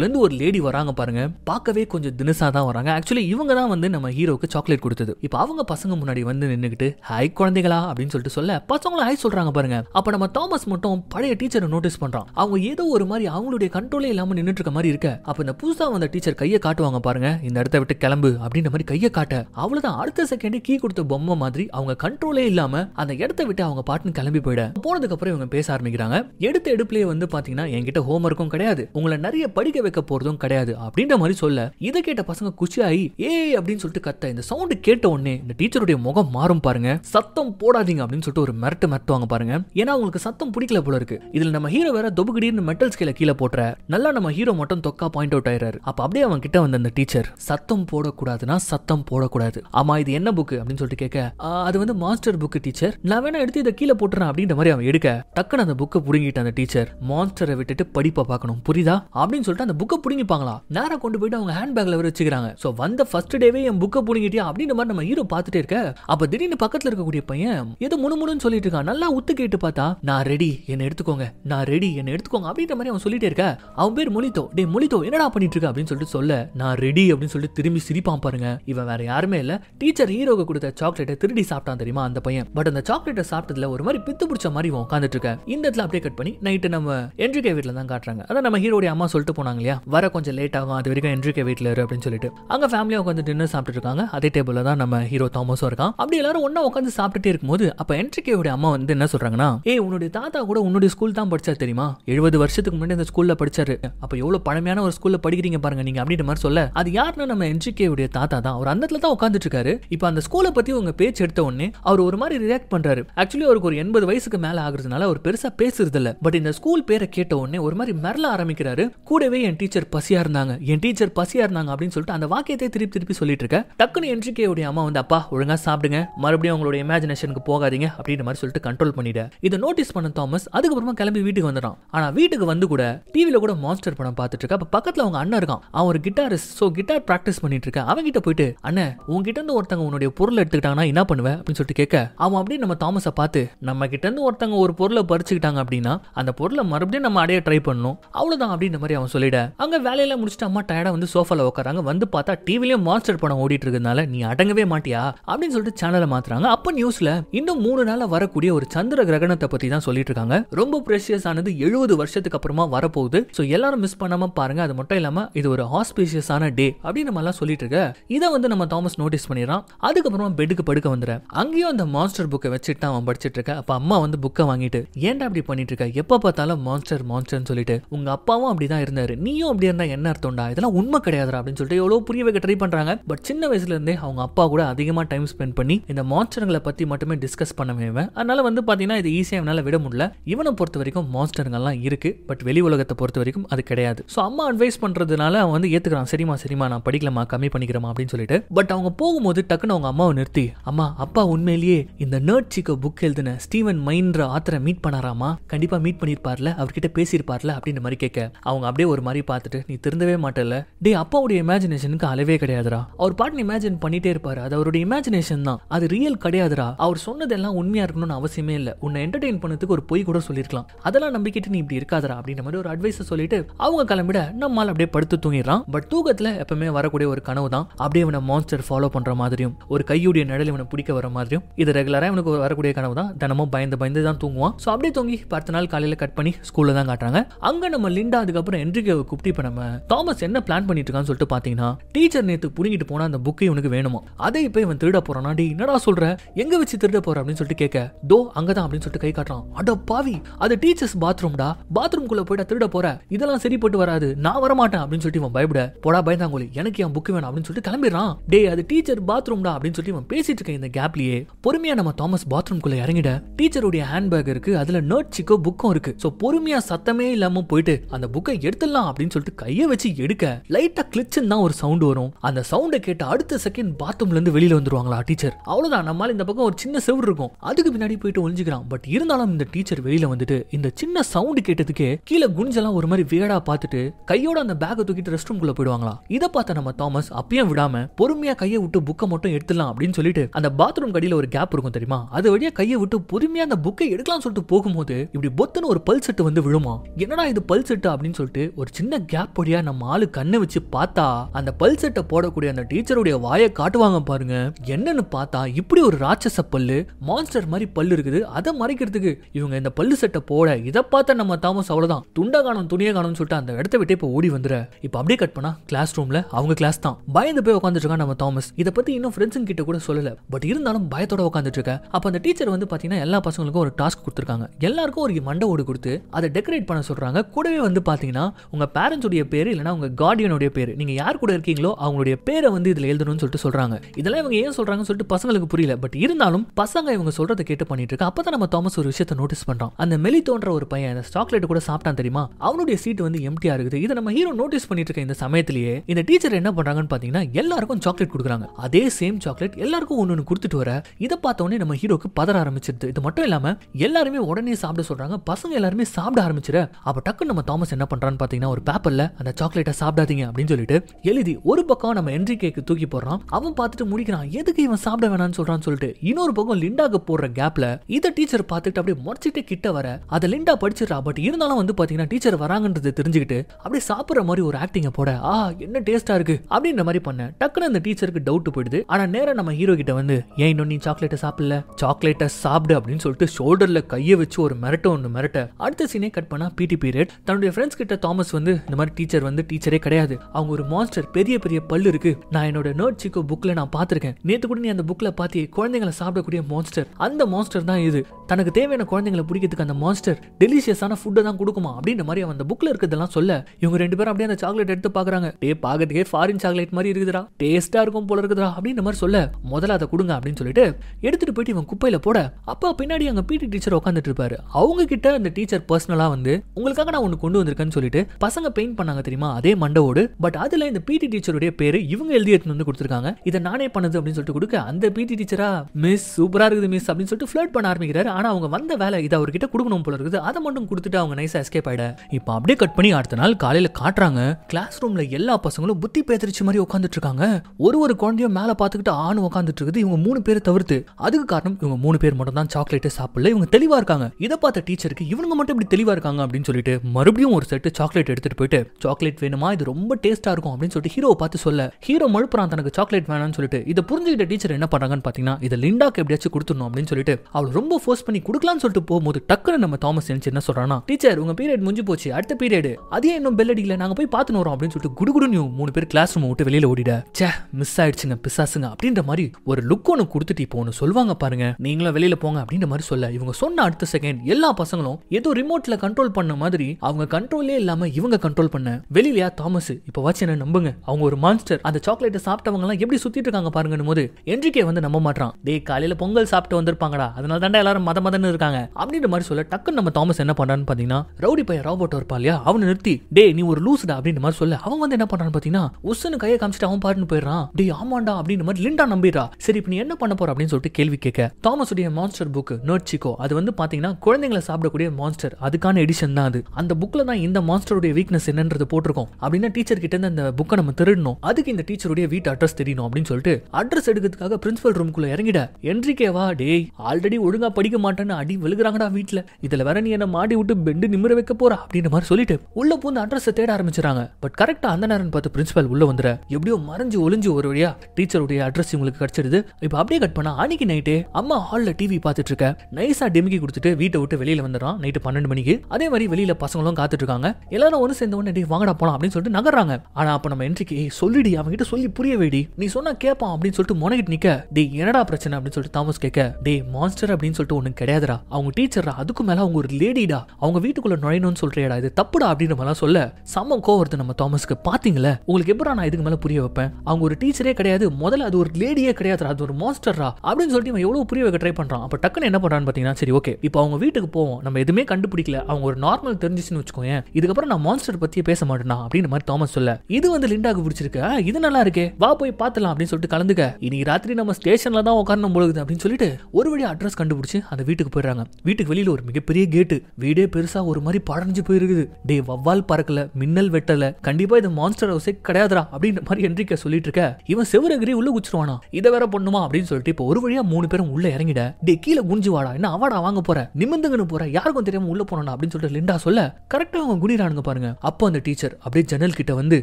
இருந்து ஒரு லேடி வராங்க பாருங்க பார்க்கவே கொஞ்சம் தினசா தான் வராங்க ஆக்சுவலி இவங்க தான் வந்து நம்ம ஹீரோக்கு சாக்லேட் கொடுத்தது இப்போ அவங்க பசங்க முன்னாடி வந்து நின்றுக்கிட்டு ஹாய் குழந்தைகளா அப்படின்னு சொல்லிட்டு சொல்ல பசங்களும் ஹாய் சொல்றாங்க பாருங்க அப்ப நம்ம தாமஸ் மட்டும் பழைய டீச்சரை நோட்டீஸ் பண்றான் அவங்க ஏதோ ஒரு மாதிரி அவங்களுடைய கண்ட்ரோலே இல்லாம நின்றுட்டு இருக்க மாதிரி இருக்க அப்ப இந்த புதுசா வந்த டீச்சர் கையை காட்டுவாங்க பாருங்க இந்த இடத்த விட்டு கிளம்பு அப்படின்ற மாதிரி கையை காட்ட அவ்வளவுதான் அடுத்த செகண்டே கீ கொடுத்த பொம்மை மாதிரி அவங்க கண்ட்ரோலே இல்லாம அந்த இடத்த விட்டு அவங்க பாட்டுன்னு கிளம்பி போயிட போனதுக்கு அப்புறம் இவங்க பேச ஆரம்பிக்கிறாங்க எடுத்த எடுப்புலயே வந்து பாத்தீங்கன்னா என்கிட்ட ஹோம் ஒர்க்கும் கிடையாது உங்களை நிறைய படிக்க வைக்க போறதும் கிடையாது அப்படின்ற மாதிரி சொல்ல இதை கேட்ட பசங்க குச்சியாயி ஏ அப்படின்னு சொல்லிட்டு கத்த இந்த சவுண்டு கேட்ட உடனே இந்த டீச்சருடைய முகம் மாறும் பாருங்க சத்தம் போடாதீங்க அப்படின்னு சொல்லிட்டு ஒரு மிரட்டு மிரட்டுவாங்க பாருங்க ஏன்னா உங்களுக்கு சத்தம் பிடிக்கல போல இருக்கு இதுல நம்ம ஹீரோ வேற தொபுகிடின்னு மெட்டல் ஸ்கேல கீழே போட்டுற நல்லா நம்ம ஹீரோ மட்டும் தொக்கா பாயிண்ட் அவுட் ஆயிடுறாரு அப்ப அப்படியே அவங்க கிட்ட வந்த அந்த டீச்சர் சத்தம் போடக்கூடாது கூடாதுன்னா சத்தம் போடக்கூடாது ஆமா இது என்ன புக் அப்படின்னு சொல்லிட்டு கேட்க அது வந்து மாஸ்டர் புக் டீச்சர் நான் வேணா எடுத்து இதை கீழே போட்டுறேன் அப்படின்ற மாதிரி அவன் எடுக்க டக்குனு அந்த புக்கை புடுங்கிட்டு அந்த டீச்சர் மாஸ்டரை விட்டுட்டு படிப்பை பார்க்கணும் புரியுதா அப்படின்னு சொல்லிட்டு அந்த புக்கை புடுங்கிப்பாங்களா நேரம் கொண்டு போயிட்டு அவங்க ஹேண்ட் பேக்ல வச்சுக்கிறாங்க சோ வந்த ஃபர்ஸ்ட் டேவே என் புக்கை புடுங்கிட்டியா அப்படின்ற மாதிரி நம்ம ஹீரோ பார்த்துட்டே இருக்க அப்ப திடீர்னு பக்கத்துல இருக்கக்கூடிய பையன் ஏதோ முணுமுணுன்னு சொல்லிட்டு இருக்கான் நல்லா உத்து கேட்டு பார்த்தா நான் ரெடி என்ன எடுத்துக்கோங்க நான் ரெடி என்ன எடுத்துக்கோங்க அப்படின்ற மாதிரி அவன் சொல்லிட்டே இருக்க அவன் பேர் மொழித்தோ டே மொழித்தோ என்னடா பண்ணிட்டு இருக்க அப்படின்னு சொல்லிட்டு சொல்ல நான் ரெடி அப்படின்னு சொல்லிட்டு திரும்பி சிரிப்பான் பாருங்க இவன் வேற யாருமே இல்ல டீச்சர் ஹீரோக்கு கொடுத்த சாக்லேட்டை திருடி சாப்பிட்டான் தெரியுமா அந்த பையன் பட் அந்த சாக்லேட்டை சாப்பிட்டதுல ஒரு மாதிரி பித்து பிடிச்ச மாதிரி உட்காந்துட்டு இருக்க இந்த இடத்துல அப்படியே கட் பண்ணி நைட்டு நம்ம என்ஜிகே வீட்டுல தான் காட்டுறாங்க அதான் நம்ம ஹீரோடைய அம்மா சொல்லிட்டு போனாங்க இல்லையா வர கொஞ்சம் லேட் ஆகும் அது வரைக்கும் என்ஜிகே வீட்டுல இரு அப்படின்னு சொல்லிட்டு அங்க ஃபேமிலியா உட்காந்து டின்னர் சாப்பிட்டு இருக்காங்க அதே டேபிள்ல தான் நம்ம ஹீரோ தாமஸும் இருக்கான் அப்படி எல்லாரும் ஒன்னா உட்காந்து சாப்பிட்டுட்டே இருக்கும்போது அப்ப உடைய அம்மா வந்து என்ன சொல்றாங்கன்னா ஏ உன்னுடைய தாத்தா கூட உன்னுடைய ஸ்கூல் தான் படிச்சா தெரியுமா எழுபது வருஷத்துக்கு முன்னாடி அந்த ஸ்கூல்ல படிச்சாரு அப்ப எவ்வளவு பழமையான ஒரு ஸ்கூல்ல படிக்கிறீங்க பாருங்க நீங்க அப்படின்ற மாதிரி சொல்ல அது யாருன்னா நம்ம என்ஜிகேயுடைய தாத்தா தான் அவர் அந்தத்துல தான் உட்காந்துட்டு இருக்காரு இப்போ அந்த ஸ்கூலை பத்தி உங்க பேச்சு எடுத்த உடனே அவர் ஒரு மாதிரி ரியாக்ட் பண்றாரு ஆக்சுவலி அவருக்கு ஒரு எண்பது வயசுக்கு மேல ஆகுறதுனால அவர் பெருசா பேசுறது இல்ல பட் இந்த ஸ்கூல் பேரை கேட்ட உடனே ஒரு மாதிரி மரல ஆரம்பிக்கிறாரு கூடவே என் டீச்சர் பசியா இருந்தாங்க என் டீச்சர் பசியா இருந்தாங்க அப்படின்னு சொல்லிட்டு அந்த வாக்கியத்தை திருப்பி திருப்பி சொல்லிட்டு இருக்க டக்குன்னு உடைய அம்மா வந்து அப்பா ஒழுங்கா சாப்பிடுங்க மறுபடியும் உங்களுடைய இமேஜினேஷனுக்கு போகாதீங்க அப்படின்ற மாதிரி சொல்லிட்டு கண்ட்ரோல் பண்ணிட இதை நோட்டீஸ் பண்ண தாமஸ் அதுக்கப்புறமா கிளம்பி வீட்டுக்கு வந்துடும் ஆனா வீட்டுக்கு வந்து கூட டிவில கூட மாஸ்டர் படம் பார்த்துட்டு இருக்க பக்கத்துல அவங்க அண்ணன் இருக்கான் அவன் guitar guitarist so guitar practice பண்ணிட்டு இருக்க அவங்க அவன்கிட்ட போயிட்டு அண்ணன் உங்ககிட்ட இருந்து ஒருத்தங்க உன்னுடைய பொருள் எடுத்துக்கிட்டாங்கன்னா என்ன பண்ணுவேன் அப்படின்னு சொல்லிட்டு கேட்க அவன் அப்படியே நம்ம தாமஸை பார்த்து நம்ம கிட்ட இருந்து ஒருத்தங்க ஒரு பொருளை பறிச்சுக்கிட்டாங்க அப்படின்னா அந்த பொருளை மறுபடியும் நம்ம அடைய ட்ரை பண்ணணும் அவ்வளவுதான் அப்படின்ற மாதிரி அவன் சொல்லிட அங்க வேலையெல்லாம் முடிச்சுட்டு அம்மா டயர்டா வந்து சோஃபால உட்காராங்க வந்து பார்த்தா டிவிலையும் மாஸ்டர் படம் ஓடிட்டு இருக்கிறதுனால நீ அடங்கவே மாட்டியா அப்படின்னு சொல்லிட்டு சேனலை மாத்துறாங்க அப்ப நியூஸ்ல இன்னும் மூணு நாள் வரக்கூடிய ஒரு சந்திர கிரகணத்தை பத்தி தான் சொல்லிட்டு இருக்காங்க ரொம்ப பிரெஷியஸ் ஆனது எழுபது வருஷத்துக்கு அப்புறமா வரப்போகுது ஸோ எல்லாரும் மிஸ் பண்ணாம பாருங்க அது மட்டும் இல்லாம இது ஒரு ஹாஸ்பீஷியஸான டே அப்படின்னு நம்ம எல்லாம் சொல்லிட்டு இருக்க இதை வந்து நம்ம தாமஸ் நோட்டீஸ் பண்ணிடுறான் அதுக்கப்புறமா பெட்டுக்கு படுக்க வந்துற அங்கேயும் அந்த மான்ஸ்டர் புக்கை வச்சுட்டு அவன் படிச்சுட்டு இருக்க அப்ப அம்மா வந்து புக்கை வாங்கிட்டு ஏன்டா அப்படி பண்ணிட்டு இருக்க எப்ப பார்த்தாலும் மான்ஸ்டர் மான்ஸ்டர்னு சொல்லிட்டு உங்க அப்பாவும் அப்படிதான் இருந்தாரு நீயும் அப்படி இருந்தா என்ன அர்த்தம்டா இதெல்லாம் உண்மை கிடையாதுடா அப்படின்னு சொல்லிட்டு எவ்வளவு புரிய வைக்க ட்ரை பண்றாங்க பட் சின்ன வயசுல இருந்தே அவங்க அப்பா கூட அதிகமா டைம் ஸ்பெண்ட் பண்ணி இந்த மான்ஸ்டர்களை பத்தி மட்டுமே டிஸ்கஸ் பண்ணவே அதனால வந்து பாத்தீங்கன்னா இது ஈஸியாக என்னால விட முடியல இவனை பொறுத்த வரைக்கும் மான்ஸ்டருங்கெல்லாம் இருக்கு பட் வெளி உலகத்தை பொறுத்த வரைக்கும் அது கிடையாது ஸோ அம்மா அட்வைஸ் பண்றதுனால அவன் வந்து ஏத்துக்கிறான் சரிமா சரிமா நான் படிக்கலாமா கம்மி பண்ணிக்கிறமா அப்படின்னு சொல்லிட்டு பட் அவங்க போகும்போது டக்குன்னு அவங்க அம்மாவை நிறுத்தி அம்மா அப்பா உண்மையிலேயே இந்த நர்ட் சிக்கோ புக் எழுதின ஸ்டீவன் மைன்ற ஆத்தரை மீட் பண்ணாராமா கண்டிப்பா மீட் பண்ணிருப்பார்ல அவர்கிட்ட பேசியிருப்பார்ல அப்படின்ற மாதிரி கேட்க அவங்க அப்படியே ஒரு மாதிரி பார்த்துட்டு நீ திருந்தவே மாட்டல டே அப்பாவுடைய இமேஜினேஷனுக்கு அளவே கிடையாதுரா அவர் பாட்டு இமேஜின் பண்ணிட்டே இருப்பாரு அது அவருடைய இமேஜினேஷன் தான் அது ரியல் கிடையாதுரா அவர் சொன்னதெல்லாம் உண்மையா இருக்கணும்னு அவசியமே இல்லை உன்னை என்டர்டைன் பண்ணதுக்கு ஒரு பொய் கூட சொல்லிருக்கலாம் அதெல்லாம் நம்பிக்கிட்டு நீ இப்படி இருக்காதரா அப்படின்ற மாதிரி ஒரு அட்வைஸ் சொல்லிட்டு அவங்க கிளம்பிட நம்மால் அப்படியே படுத்து தூங்கிடுறான் பட் தூக்கத்துல எப்பவுமே வரக்கூடிய ஒரு கனவு தான் அப்படியே இவனை மான்ஸ்டர் ஃபாலோ பண்ணுற மாதிரியும் ஒரு கையுடைய நிழல் இவனை பிடிக்க வர மாதிரியும் இது ரெகுலராக இவனுக்கு வரக்கூடிய கனவு தான் தினமும் பயந்து பயந்து தான் தூங்குவான் ஸோ அப்படியே தூங்கி பத்து நாள் காலையில் கட் பண்ணி ஸ்கூலில் தான் காட்டுறாங்க அங்கே நம்ம லிண்டா அதுக்கப்புறம் என்ட்ரிகேவை கூப்பிட்டு இப்போ நம்ம தாமஸ் என்ன பிளான் பண்ணிட்டு இருக்கான்னு சொல்லிட்டு பார்த்தீங்கன்னா டீச்சர் நேற்று புடுங்கிட்டு போனால் அந்த புக்கு இவனுக்கு வேணுமா அதை இப்போ இவன் திருட போறானா டி என்னடா சொல்ற எங்க வச்சு திருட போற அப்படின்னு சொல்லிட்டு கேட்க தோ அங்கதான் அப்படின்னு சொல்லிட்டு கை காட்டுறான் அட பாவி அது டீச்சர்ஸ் பாத்ரூம்டா பாத்ரூம்குள்ள போயிட்டா திருட போற இதெல்லாம் சரிப்பட்டு வராது நான் வரமாட்டேன் அப்படின்னு சொல்லிட்டு இவன் பயப்பட போடா பயந்தாங்கோலி எனக்கு என் புக்கு வேணும் அப்படின்னு சொல்லிட்டு எடுத்து கிளம்பிடுறான் டே அது டீச்சர் பாத்ரூம்டா அப்படின்னு சொல்லி அவன் பேசிட்டு இருக்க இந்த கேப்லயே பொறுமையா நம்ம தாமஸ் குள்ள இறங்கிட டீச்சருடைய ஹேண்ட்பேக் இருக்கு அதுல நோட் சிக்கோ புக்கும் இருக்கு சோ பொறுமையா சத்தமே இல்லாம போயிட்டு அந்த புக்கை எடுத்துடலாம் அப்படின்னு சொல்லிட்டு கையை வச்சு எடுக்க லைட்டா கிளிச்சுன்னு தான் ஒரு சவுண்ட் வரும் அந்த சவுண்டை கேட்டு அடுத்த செகண்ட் பாத்ரூம்ல இருந்து வெளியில வந்துருவாங்களா டீச்சர் அவ்வளவுதான் நம்மளால இந்த பக்கம் ஒரு சின்ன செவ்வறு இருக்கும் அதுக்கு பின்னாடி போயிட்டு ஒழிஞ்சுக்கிறான் பட் இருந்தாலும் இந்த டீச்சர் வெளியில வந்துட்டு இந்த சின்ன சவுண்ட் கேட்டதுக்கே கீழே குனிஞ்செல்லாம் ஒரு மாதிரி வேடா பார்த்துட்டு கையோட அந்த பேக்கை தூக்கிட்டு ரெஸ்ட் குள்ள போயிடுவாங்களா இதை பார்த்த நம்ம தாமஸ் அப்பயும் விடாம பொறுமையா கையை விட்டு புக்கை மட்டும் எடுத்துலாம் அப்படின்னு சொல்லிட்டு அந்த பாத்ரூம் கடியில ஒரு கேப் இருக்கும் தெரியுமா அது வழியா கையை விட்டு பொறுமையா அந்த புக்கை எடுக்கலாம் சொல்லிட்டு போகும்போது இப்படி பொத்துன்னு ஒரு பல் செட்டு வந்து விழுமா என்னடா இது பல் செட்டு அப்படின்னு சொல்லிட்டு ஒரு சின்ன கேப் வழியா நம்ம ஆளு கண்ணை வச்சு பார்த்தா அந்த பல் செட்டை போடக்கூடிய அந்த டீச்சருடைய வாயை காட்டுவாங்க பாருங்க என்னன்னு பார்த்தா இப்படி ஒரு ராட்சச பல்லு மான்ஸ்டர் மாதிரி பல்லு இருக்குது அதை மறைக்கிறதுக்கு இவங்க இந்த பல்லு செட்டை போட இதை பார்த்தா நம்ம தாமஸ் அவ்வளவுதான் துண்டகானம் காணும் துணியை சொல்லிட்டு அந்த இடத்த விட்டு இப்போ ஓடி வந்துற இப்போ அப்படியே கட் பண்ணா கிளாஸ் ரூம்ல அவங்க கிளாஸ் தான் பயந்து அங்க போய் உட்காந்துட்டு நம்ம தாமஸ் இதை பத்தி இன்னும் ஃப்ரெண்ட்ஸுங்க கிட்ட கூட சொல்லல பட் இருந்தாலும் பயத்தோட உட்காந்துட்டு இருக்க அப்ப அந்த டீச்சர் வந்து பாத்தீங்கன்னா எல்லா பசங்களுக்கும் ஒரு டாஸ்க் கொடுத்துருக்காங்க எல்லாருக்கும் ஒரு ஓடு கொடுத்து அதை டெக்கரேட் பண்ண சொல்றாங்க கூடவே வந்து பாத்தீங்கன்னா உங்க பேரண்ட்ஸுடைய பேர் இல்லனா உங்க கார்டியனுடைய பேர் நீங்க யார் கூட இருக்கீங்களோ அவங்களுடைய பேரை வந்து இதுல எழுதணும்னு சொல்லிட்டு சொல்றாங்க இதெல்லாம் இவங்க ஏன் சொல்றாங்கன்னு சொல்லிட்டு பசங்களுக்கு புரியல பட் இருந்தாலும் பசங்க இவங்க சொல்றதை கேட்டு பண்ணிட்டு இருக்க அப்பதான் நம்ம தாமஸ் ஒரு விஷயத்தை நோட்டீஸ் பண்றோம் அந்த மெலி தோன்ற ஒரு பையன் அந்த சாக்லேட் கூட சாப்பிட்டான் தெரியுமா அவனுடைய சீட் வந்து எம்டியா இருக்குது இதை நம்ம ஹீரோ நோட்டீஸ் பண்ணிட்டு இருக்க இந்த சமயத்திலேயே இந்த டீச்சர் என்ன பண்றாங்கன்னு பாத்தீங்கன்னா எல்லாருக்கும் சாக்லேட் கொடுக்குறாங்க அதே சேம் சாக்லேட் எல்லாருக்கும் ஒன்று ஒன்று கொடுத்துட்டு வர இதை பார்த்தோன்னே நம்ம ஹீரோக்கு பதற ஆரம்பிச்சிருது இது மட்டும் இல்லாமல் எல்லாருமே உடனே சாப்பிட சொல்றாங்க பசங்க எல்லாருமே சாப்பிட ஆரம்பிச்சிட அப்போ டக்குன்னு நம்ம தாமஸ் என்ன பண்ணுறான்னு பார்த்தீங்கன்னா ஒரு பேப்பர்ல அந்த சாக்லேட்டை சாப்பிடாதீங்க அப்படின்னு சொல்லிட்டு எழுதி ஒரு பக்கம் நம்ம என்ட்ரி கேக்கு தூக்கி போடுறான் அவன் பார்த்துட்டு முடிக்கிறான் எதுக்கு இவன் சாப்பிட வேணாம்னு சொல்கிறான்னு சொல்லிட்டு இன்னொரு பக்கம் லிண்டாக்கு போடுற கேப்பில் இதை டீச்சர் பார்த்துட்டு அப்படியே முடிச்சுட்டு கிட்ட வர அதை லிண்டா படிச்சிடறா பட் இருந்தாலும் வந்து பார்த்தீங்கன்னா டீச்சர் வராங்கன்றது தெரிஞ்சுக்கிட்டு அப்படியே சாப்பிட்ற மாதிரி ஒரு ஆக்டிங்கை போட ஆ என்ன டேஸ்ட்டாக இருக்கு அப்படின்ற மாதிரி பண்ண உடனே டக்குன்னு அந்த டீச்சருக்கு டவுட் போயிடுது ஆனா நேரம் நம்ம ஹீரோ கிட்ட வந்து ஏன் இன்னும் நீ சாக்லேட்டை சாப்பிடல சாக்லேட்டை சாப்பிடு அப்படின்னு சொல்லிட்டு ஷோல்டர்ல கையை வச்சு ஒரு மிரட்ட ஒன்று மிரட்ட அடுத்த சீனே கட் பண்ணா பிடி பீரியட் தன்னுடைய ஃப்ரெண்ட்ஸ் கிட்ட தாமஸ் வந்து இந்த மாதிரி டீச்சர் வந்து டீச்சரே கிடையாது அவங்க ஒரு மாஸ்டர் பெரிய பெரிய பல்லு இருக்கு நான் என்னோட நோட் சிக்கோ புக்ல நான் பார்த்திருக்கேன் நேத்து கூட நீ அந்த புக்ல பாத்தி குழந்தைங்களை சாப்பிடக்கூடிய மாஸ்டர் அந்த மாஸ்டர் தான் இது தனக்கு தேவையான குழந்தைங்களை பிடிக்கிறதுக்கு அந்த மாஸ்டர் டெலிஷியஸான ஃபுட்டை தான் கொடுக்குமா அப்படின்ற மாதிரி அந்த புக்ல இருக்கிறதெல்லாம் சொல்ல இவங்க ரெண்டு பேரும் அப்படியே அந்த சாக்லேட் எடுத்து பாக்குறாங்க டே பாக்கிறதுக்கே ஃபாரின் சாக்லேட் மாதிரி இருக்குது இருக்குதுடா டேஸ்டா இருக்கும் போல இருக்குதுடா அப்படின்ற மாதிரி சொல்ல முதல்ல அதை கொடுங்க அப்படின்னு சொல்லிட்டு எடுத்துட்டு போயிட்டு இவன் குப்பையில போட அப்பா பின்னாடி அங்க பிடி டீச்சர் உட்காந்துட்டு இருப்பாரு அவங்க கிட்ட அந்த டீச்சர் பர்சனலா வந்து உங்களுக்காக நான் ஒண்ணு கொண்டு வந்திருக்கேன்னு சொல்லிட்டு பசங்க பெயிண்ட் பண்ணாங்க தெரியுமா அதே மண்டவோடு பட் அதுல இந்த பிடி டீச்சருடைய பேரு இவங்க எழுதி எடுத்து வந்து கொடுத்துருக்காங்க இதை நானே பண்ணது அப்படின்னு சொல்லிட்டு கொடுக்க அந்த பிடி டீச்சரா மிஸ் சூப்பரா இருக்குது மிஸ் அப்படின்னு சொல்லிட்டு ஃபிளட் பண்ண ஆரம்பிக்கிறாரு ஆனா அவங்க வந்த வேலை இதை அவர்கிட்ட கொடுக்கணும் போல இருக்குது அதை மட்டும் கொடுத்துட்டு அவங்க நைஸ் எஸ்கேப் ஆயிட இப்போ அப்படியே கட் பண்ணி அடுத்த நாள் காலையில காட்டுறாங்க கிளாஸ் ரூம்ல எல்லா பசங்களும் புத்தி பேத்திரிச்சு மாதிரி உட்காந்துட்டு இருக்காங்க ஒரு ஒரு குழந்தையும் மேல பார்த்துக்கிட்டு ஆணு உட்காந்துட்டு இருக்குது இவங்க மூணு பேரை தவிர்த்து அதுக்கு காரணம் இவங்க மூணு பேர் மட்டும் தான் சாக்லேட்டே சாப்பிடல இவங்க தெளிவா இருக்காங்க இதை பார்த்த டீச்சருக்கு இவங்க மட்டும் இப்படி தெளிவா இருக்காங்க அப்படின்னு சொல்லிட்டு மறுபடியும் ஒரு செட்டு சாக்லேட் எடுத்துட்டு போயிட்டு சாக்லேட் வேணுமா இது ரொம்ப டேஸ்டா இருக்கும் அப்படின்னு சொல்லிட்டு ஹீரோ பார்த்து சொல்ல ஹீரோ மழுப்புறான் தனக்கு சாக்லேட் வேணாம்னு சொல்லிட்டு இதை புரிஞ்சுக்கிட்ட டீச்சர் என்ன பண்றாங்கன்னு பாத்தீங்கன்னா இதை லிண்டாக்கு எப்படியாச்சும் கொடுத்துடணும் அப்படின்னு சொல்லிட்டு அவள் ரொம்ப ஃபோர்ஸ் பண்ணி கொடுக்கலாம்னு சொல்லிட்டு போகும்போது டக்குன்னு நம்ம தாமஸ் நினைச்சு என்ன சொல்றானா டீச்சர் உங்க பீரியட் முடிஞ்சு போச்சு அடுத்த பீரியட் அதே இன்னும் பெல் அடிக்கல நாங்க போய் பார்த்துன்னு வரோம் அப்படின்னு சொல்லிட்டு குடுகுடுன்னு மூணு பேர் கிளாஸ் ரூம் விட்டு வெளியில ஓடிட விட சே மிஸ் ஆயிடுச்சுங்க பிசாசுங்க அப்படின்ற மாதிரி ஒரு லுக் ஒன்னு கொடுத்துட்டு இப்போ ஒன்று சொல்லுவாங்க பாருங்க நீங்களும் வெளியில போங்க அப்படின்ற மாதிரி சொல்ல இவங்க சொன்ன அடுத்த செகண்ட் எல்லா பசங்களும் ஏதோ ரிமோட்ல கண்ட்ரோல் பண்ண மாதிரி அவங்க கண்ட்ரோலே இல்லாம இவங்க கண்ட்ரோல் பண்ண வெளியிலயா தாமஸ் இப்போ வாட்சி என்ன நம்புங்க அவங்க ஒரு மான்ஸ்டர் அந்த சாக்லேட்டை சாப்பிட்டவங்க எல்லாம் எப்படி சுத்திட்டு இருக்காங்க பாருங்கன்னு போது என்றிக்கே வந்து நம்ப மாட்டான் டே காலையில பொங்கல் சாப்பிட்டு வந்திருப்பாங்கடா அதனால தாண்டா எல்லாரும் மத மதன்னு இருக்காங்க அப்படின்ற மாதிரி சொல்ல டக்குன்னு நம்ம தாமஸ் என்ன பண்றான்னு பாத்தீங்கன்னா ரவுடி பையன் ராபோட் இருப்பா இல்லையா அவனை நிறுத்தி டே நீ ஒரு லூசுடா அப்படின்ற மாதிரி சொல்ல அவன் வந்து என்ன பண்றான்னு பாத்தீங்கன்னா உஸ்ன்னு கையை காமிச்சிட்டு அவன் பாட்டுன்னு போயிடுறான் டே ஆமாண்டா அப்படின்ற மாதிரி லிண்டா நம்பிடுறா சரி இப்போ நீ என்ன பண்ண போற அப்படின்னு சொல்லிட்டு கேள்வி கேட்க தாமஸுடைய மான்ஸ்டர் புக் நோட் சிக்கோ அது வந்து பாத்தீங்கன்னா குழந்தைங்களை சாப்பிடக்கூடிய மான்ஸ்டர் அதுக்கான எடிஷன் தான் அது அந்த புக்ல தான் இந்த மான்ஸ்டருடைய வீக்னஸ் என்னன்றது போட்டிருக்கோம் அப்படின்னா டீச்சர் கிட்ட இருந்து அந்த புக்கை நம்ம திருடணும் அதுக்கு இந்த டீச்சருடைய வீட்டு அட்ரஸ் தெரியணும் அப்படின்னு சொல்லிட்டு அட்ரஸ் எடுக்கிறதுக்காக பிரின்சிபல் ரூம்குள்ள இறங்கிட என்ட்ரிக்கேவா டே ஆல்ரெடி ஒழுங்கா படிக்க மாட்டேன்னு அடி விழுகிறாங்கடா வீட்டுல இதுல வேற நீ என்ன மாடி விட்டு பெண்டு நிமிர வைக்க போறா அப்படின்ற மாதிரி சொல்லிட்டு உள்ள பூந்து அட்ரஸ் தேட ஆரம்பிச்சிருக்காங்க பட் கரெக்டா அந்த நேரம் பார்த்து பிரின்சிபல் உள்ள வந்துற எப்படியோ மறைஞ்சு ஒளிஞ்சு ஒரு வழியா டீச்சருடைய அட்ரஸ் இவங்களுக்கு கிடைச்சிருது இப்போ அப்படியே கட் பண்ணா அன்னைக்கு நைட்டு அம்மா ஹாலில் டிவி பார்த்துட்டு இருக்க நைஸா டிமிக்கி கொடுத்துட்டு வீட்டை விட்டு வெளியில வந்துடுறான் நைட்டு பன்னெண்டு மணிக்கு அதே மாதிரி வெளியில பசங்களும் காத்துட்டு இருக்காங்க எல்லாரும் ஒன்னு சேர்ந்த உடனே வாங்கடா போலாம் அப்படின்னு சொல்லிட்டு நகர்றாங்க ஆனா அப்ப நம்ம என்ட்ரிக்கு சொல்லிடி அவங்க கிட்ட சொல்லி புரிய வேடி நீ சொன்னா கேட்பான் அப்படின்னு சொல்லிட்டு முனைகிட்டு நிக்க டே என்னடா பிரச்சனை அப்படின்னு சொல்லிட்டு தாமஸ் கேட்க டே மாஸ்டர் அப்படின்னு சொல்லிட்டு ஒண்ணு கிடையாதுடா அவங்க டீச்சர் அதுக்கு மேல அவங்க ஒரு லேடிடா அவங்க வீட்டுக்குள்ள நுழையணும்னு சொல்றியடா இது தப்புடா அப்படின்னு சொல்ல சம கோவர்த்து நம்ம தாமஸ்க்கு பாத்தீங்களா உங்களுக்கு எப்படி நான் இதுக்கு மேல புரிய வைப்பேன் அவங்க ஒரு டீச்சரே கிடையாது முதல்ல அது ஒரு லேடியே கிடையாது அது ஒரு மாஸ்டரா அப்படின்னு சொல்லிட்டு இவன் எவ்வளவு புரிய வைக்க ட்ரை பண்றான் அப்ப டக்குன்னு என்ன பண்றான்னு பாத்தீங்கன்னா சரி ஓகே இப்போ அவங்க வீட்டுக்கு போவோம் நம்ம எதுவுமே கண்டுபிடிக்கல அவங்க ஒரு நார்மல் தெரிஞ்சிச்சுன்னு வச்சுக்கோங்க இதுக்கப்புறம் நான் மான்ஸ்டர் பத்தியே பேச மாட்டேனா அப்படின்னு மாதிரி தாமஸ் சொல்ல இது வந்து லிண்டாக்கு பிடிச்சிருக்க இது நல்லா இருக்கே வா போய் பாத்தலாம் அப்படின்னு சொல்லிட்டு கலந்துக்க இனி ராத்திரி நம்ம ஸ்டேஷன்ல தான் உட்காரணும் பொழுது அப்படின்னு சொல்லிட்டு ஒரு வழி அட்ரஸ் கண்டுபிடிச்சு அந்த வீட்டுக்கு போயிடுறாங்க வீட்டுக்கு வெளியில ஒரு மிகப்பெரிய கேட்டு வீடே பெருசா ஒரு மாதிரி படஞ்சு போயிருக்குது டே வவ்வால் பறக்கல மின்னல் வெட்டல கண்டிப்பா இது மான்ஸ்டர் ஹவுஸே கிடையாதுரா அப்படின்ற மாதிரி பேட்ரிக்க சொல்லிட்டு இருக்க இவன் செவரகிரி உள்ள குச்சிருவானா இதை வேற பண்ணுமா அப்படின்னு சொல்லிட்டு இப்போ ஒரு வழியா மூணு பேரும் உள்ள இறங்கிட டே கீழே குஞ்சு வாடா என்ன அவடா வாங்க போற நிமிந்துங்கன்னு போற யாருக்கும் தெரியாம உள்ள போனா அப்படின்னு சொல்லிட்டு லிண்டா சொல்ல கரெக்டா அவங்க குனிறானுங்க பாருங்க அப்போ அந்த டீச்சர் அப்படியே ஜன்னல் கிட்ட வந்து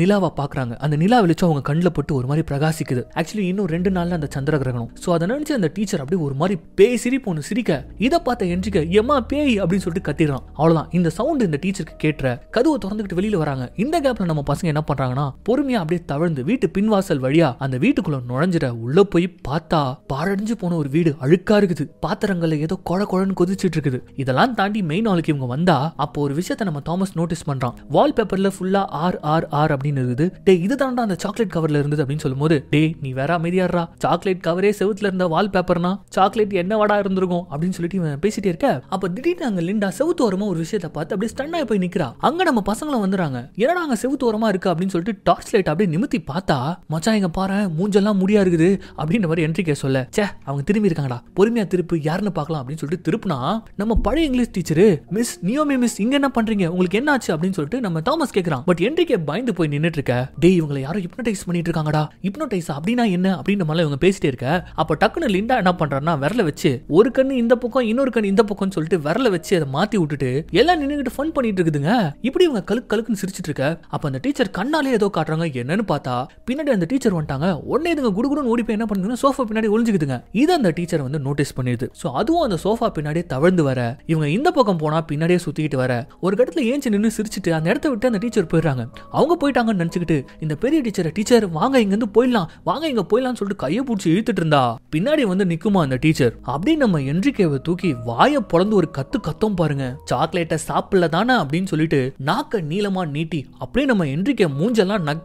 நிலாவா பாக்குறாங்க அந்த நிலா வெளிச்சம் அவங்க கண்ணில் போட்டு ஒரு மாதிரி பிரகாசிக்குது ஆக்சுவலி இன்னும் ரெண்டு நாள்ல அந்த சந்திர கிரகணம் சோ அதை நினைச்சு அந்த டீச்சர் அப்படியே ஒரு மாதிரி பேய் சிரிப்பு ஒன்று சிரிக்க இதை பார்த்த என்றிக்க எம்மா பேய் அப்படின்னு சொல்லிட்டு கத்திடுறான் அவ்வளவுதான் இந்த சவுண்ட் இந்த டீச்சருக்கு கேட்டுற கதவை திறந்துக்கிட்டு வெளியில வராங்க இந்த கேப்ல நம்ம பசங்க என்ன பண்றாங்கன்னா பொறுமையா அப்படியே தவழ்ந்து வீட்டு பின்வாசல் வழியா அந்த வீட்டுக்குள்ள நுழைஞ்சிட உள்ள போய் பார்த்தா பாழடைஞ்சு போன ஒரு வீடு அழுக்கா இருக்குது பாத்திரங்கள்ல ஏதோ கொழ கொழன்னு கொதிச்சுட்டு இருக்குது இதெல்லாம் தாண்டி மெயின் நாளைக்கு இவங்க வந்தா அப்போ ஒரு விஷயத்த நம்ம தாமஸ் நோட்டீஸ் பண்றான் வால் பேப்பர்ல ஃபுல்லா ஆர் ஆர் ஆர் அப்படின்னு இருக்குது டே இது தாண்டா அந்த சாக்லேட் கவர்ல இருந்தது அப்படின்னு சொல்லும்போது டே நீ வேற அமைதியாடுறா சாக்லேட் கவரே செவுத்துல இருந்த வால் பேப்பர்னா சாக்லேட் என்ன வாடா இருந்திருக்கும் அப்படின்னு சொல்லிட்டு இவன் பேசிட்டே இருக்க அப்ப திடீர்னு அங்க லிண்டா செவுத்து ஓரமா ஒரு விஷயத்த பார்த்து அப்படியே ஸ்டன்னாய் போய் நிக்கிறா அங்க நம்ம பசங்களும் வந்துறாங்க ஏன்னா அங்க செவுத்து ஓரமா இருக்கு அப்படின்னு சொல்லிட்டு டார்ச் லைட் அப்படியே நிமித்தி பார்த்தா மச்சா எங்க பாரு மூஞ்செல்லாம் முடியா இருக்குது அப்படின்ற மாதிரி என்ட்ரி கேஸ் சொல்ல சே அவங்க திரும்பி இருக்காங்கடா பொறுமையா திருப்பு யாருன்னு பார்க்கலாம் அப்படின்னு சொல்லிட்டு திருப்புனா நம்ம பழைய English teacher miss Naomi miss இங்க என்ன பண்றீங்க உங்களுக்கு என்ன ஆச்சு அப்படின்னு சொல்லிட்டு நம்ம தாமஸ் கேட்கறான் பட் கே பயந்து போய் நின்னுட்டு இருக்க டே இவங்களை யாரும் ஹிப்னோடைஸ் பண்ணிட்டு இருக்காங்கடா ஹிப்னோடைஸ் அப்படின்னா என்ன அப்படின்ற மாதிரி இவங்க பேசிட்டே இருக்க அப்ப டக்குனு லிண்டா என்ன பண்றான்னா விரல வச்சு ஒரு கண்ணு இந்த பக்கம் இன்னொரு கண்ணு இந்த பக்கம் சொல்லிட்டு விரல வச்சு அதை மாத்தி விட்டுட்டு எல்லாம் நின்னுகிட்டு ஃபன் பண்ணிட்டு இருக்குதுங்க இப்படி இவங்க கழுக்கு கழுக்குன்னு சிரிச்சிட்டு இருக்க அப்ப அந்த டீச்சர் கண்ணாலே ஏதோ காட்டுறாங்க என்னன்னு பார்த்தா பின்னாடி அந்த டீச்சர் வந்துட்டாங்க உடனே இதுங்க குடுகுடுன்னு ஓடி போய் என்ன பண்ணுதுன்னா சோஃபா பின்னாடி ஒளிஞ்சுக்குதுங்க இதை அந்த டீச்சர் வந்து நோட்டீஸ் பண்ணிடுது ஸோ அதுவும் அந்த சோஃபா பின்னாடி தவழ்ந்து வர இவங்க இந்த பக்கம் போனால் பின்னாடியே சுற்றிட்டு வர ஒரு கட்டத்தில் ஏஞ்சி நின்று சிரிச்சுட்டு அந்த இடத்த விட்டு அந்த டீச்சர் போயிடுறாங்க அவங்க போயிட்டாங்கன்னு நினச்சிக்கிட்டு இந்த பெரிய டீச்சரை டீச்சர் வாங்க இங்கேருந்து போயிடலாம் வாங்க இங்கே போயிடலாம்னு சொல்லிட்டு கையை பிடிச்சி இழுத்துட்டு இருந்தா பின்னாடி வந்து நிற்குமா அந்த டீச்சர் அப்படி நம்ம என்ட்ரிகேவை தூக்கி வாயை பொழந்து ஒரு கத்து கத்தம் பாருங்க சாக்லேட்டை சாப்பிடல தானே அப்படின்னு சொல்லிட்டு நாக்க நீளமா நீட்டி அப்படியே நம்ம என்ட்ரிகே மூஞ்செல்லாம் நக்க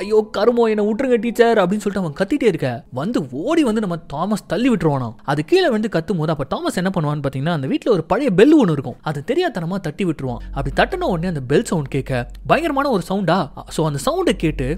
ஐயோ தருமோ என்ன விட்டுருங்க டீச்சர் அப்படின்னு சொல்லிட்டு அவன் கத்திட்டே இருக்க வந்து ஓடி வந்து நம்ம தாமஸ் தள்ளி விட்டுருவானா அது கீழே வந்து கத்தும் போது அப்ப தாமஸ் என்ன பண்ணுவான்னு பாத்தீங்கன்னா அந்த வீட்டுல ஒரு பழைய பெல் ஒன்று இருக்கும் அது தெரியாதனமா தட்டி விட்டுருவான் அப்படி தட்டின உடனே அந்த பெல் சவுண்ட் கேட்க பயங்கரமான ஒரு சவுண்டா ஸோ அந்த சவுண்டை கேட்டு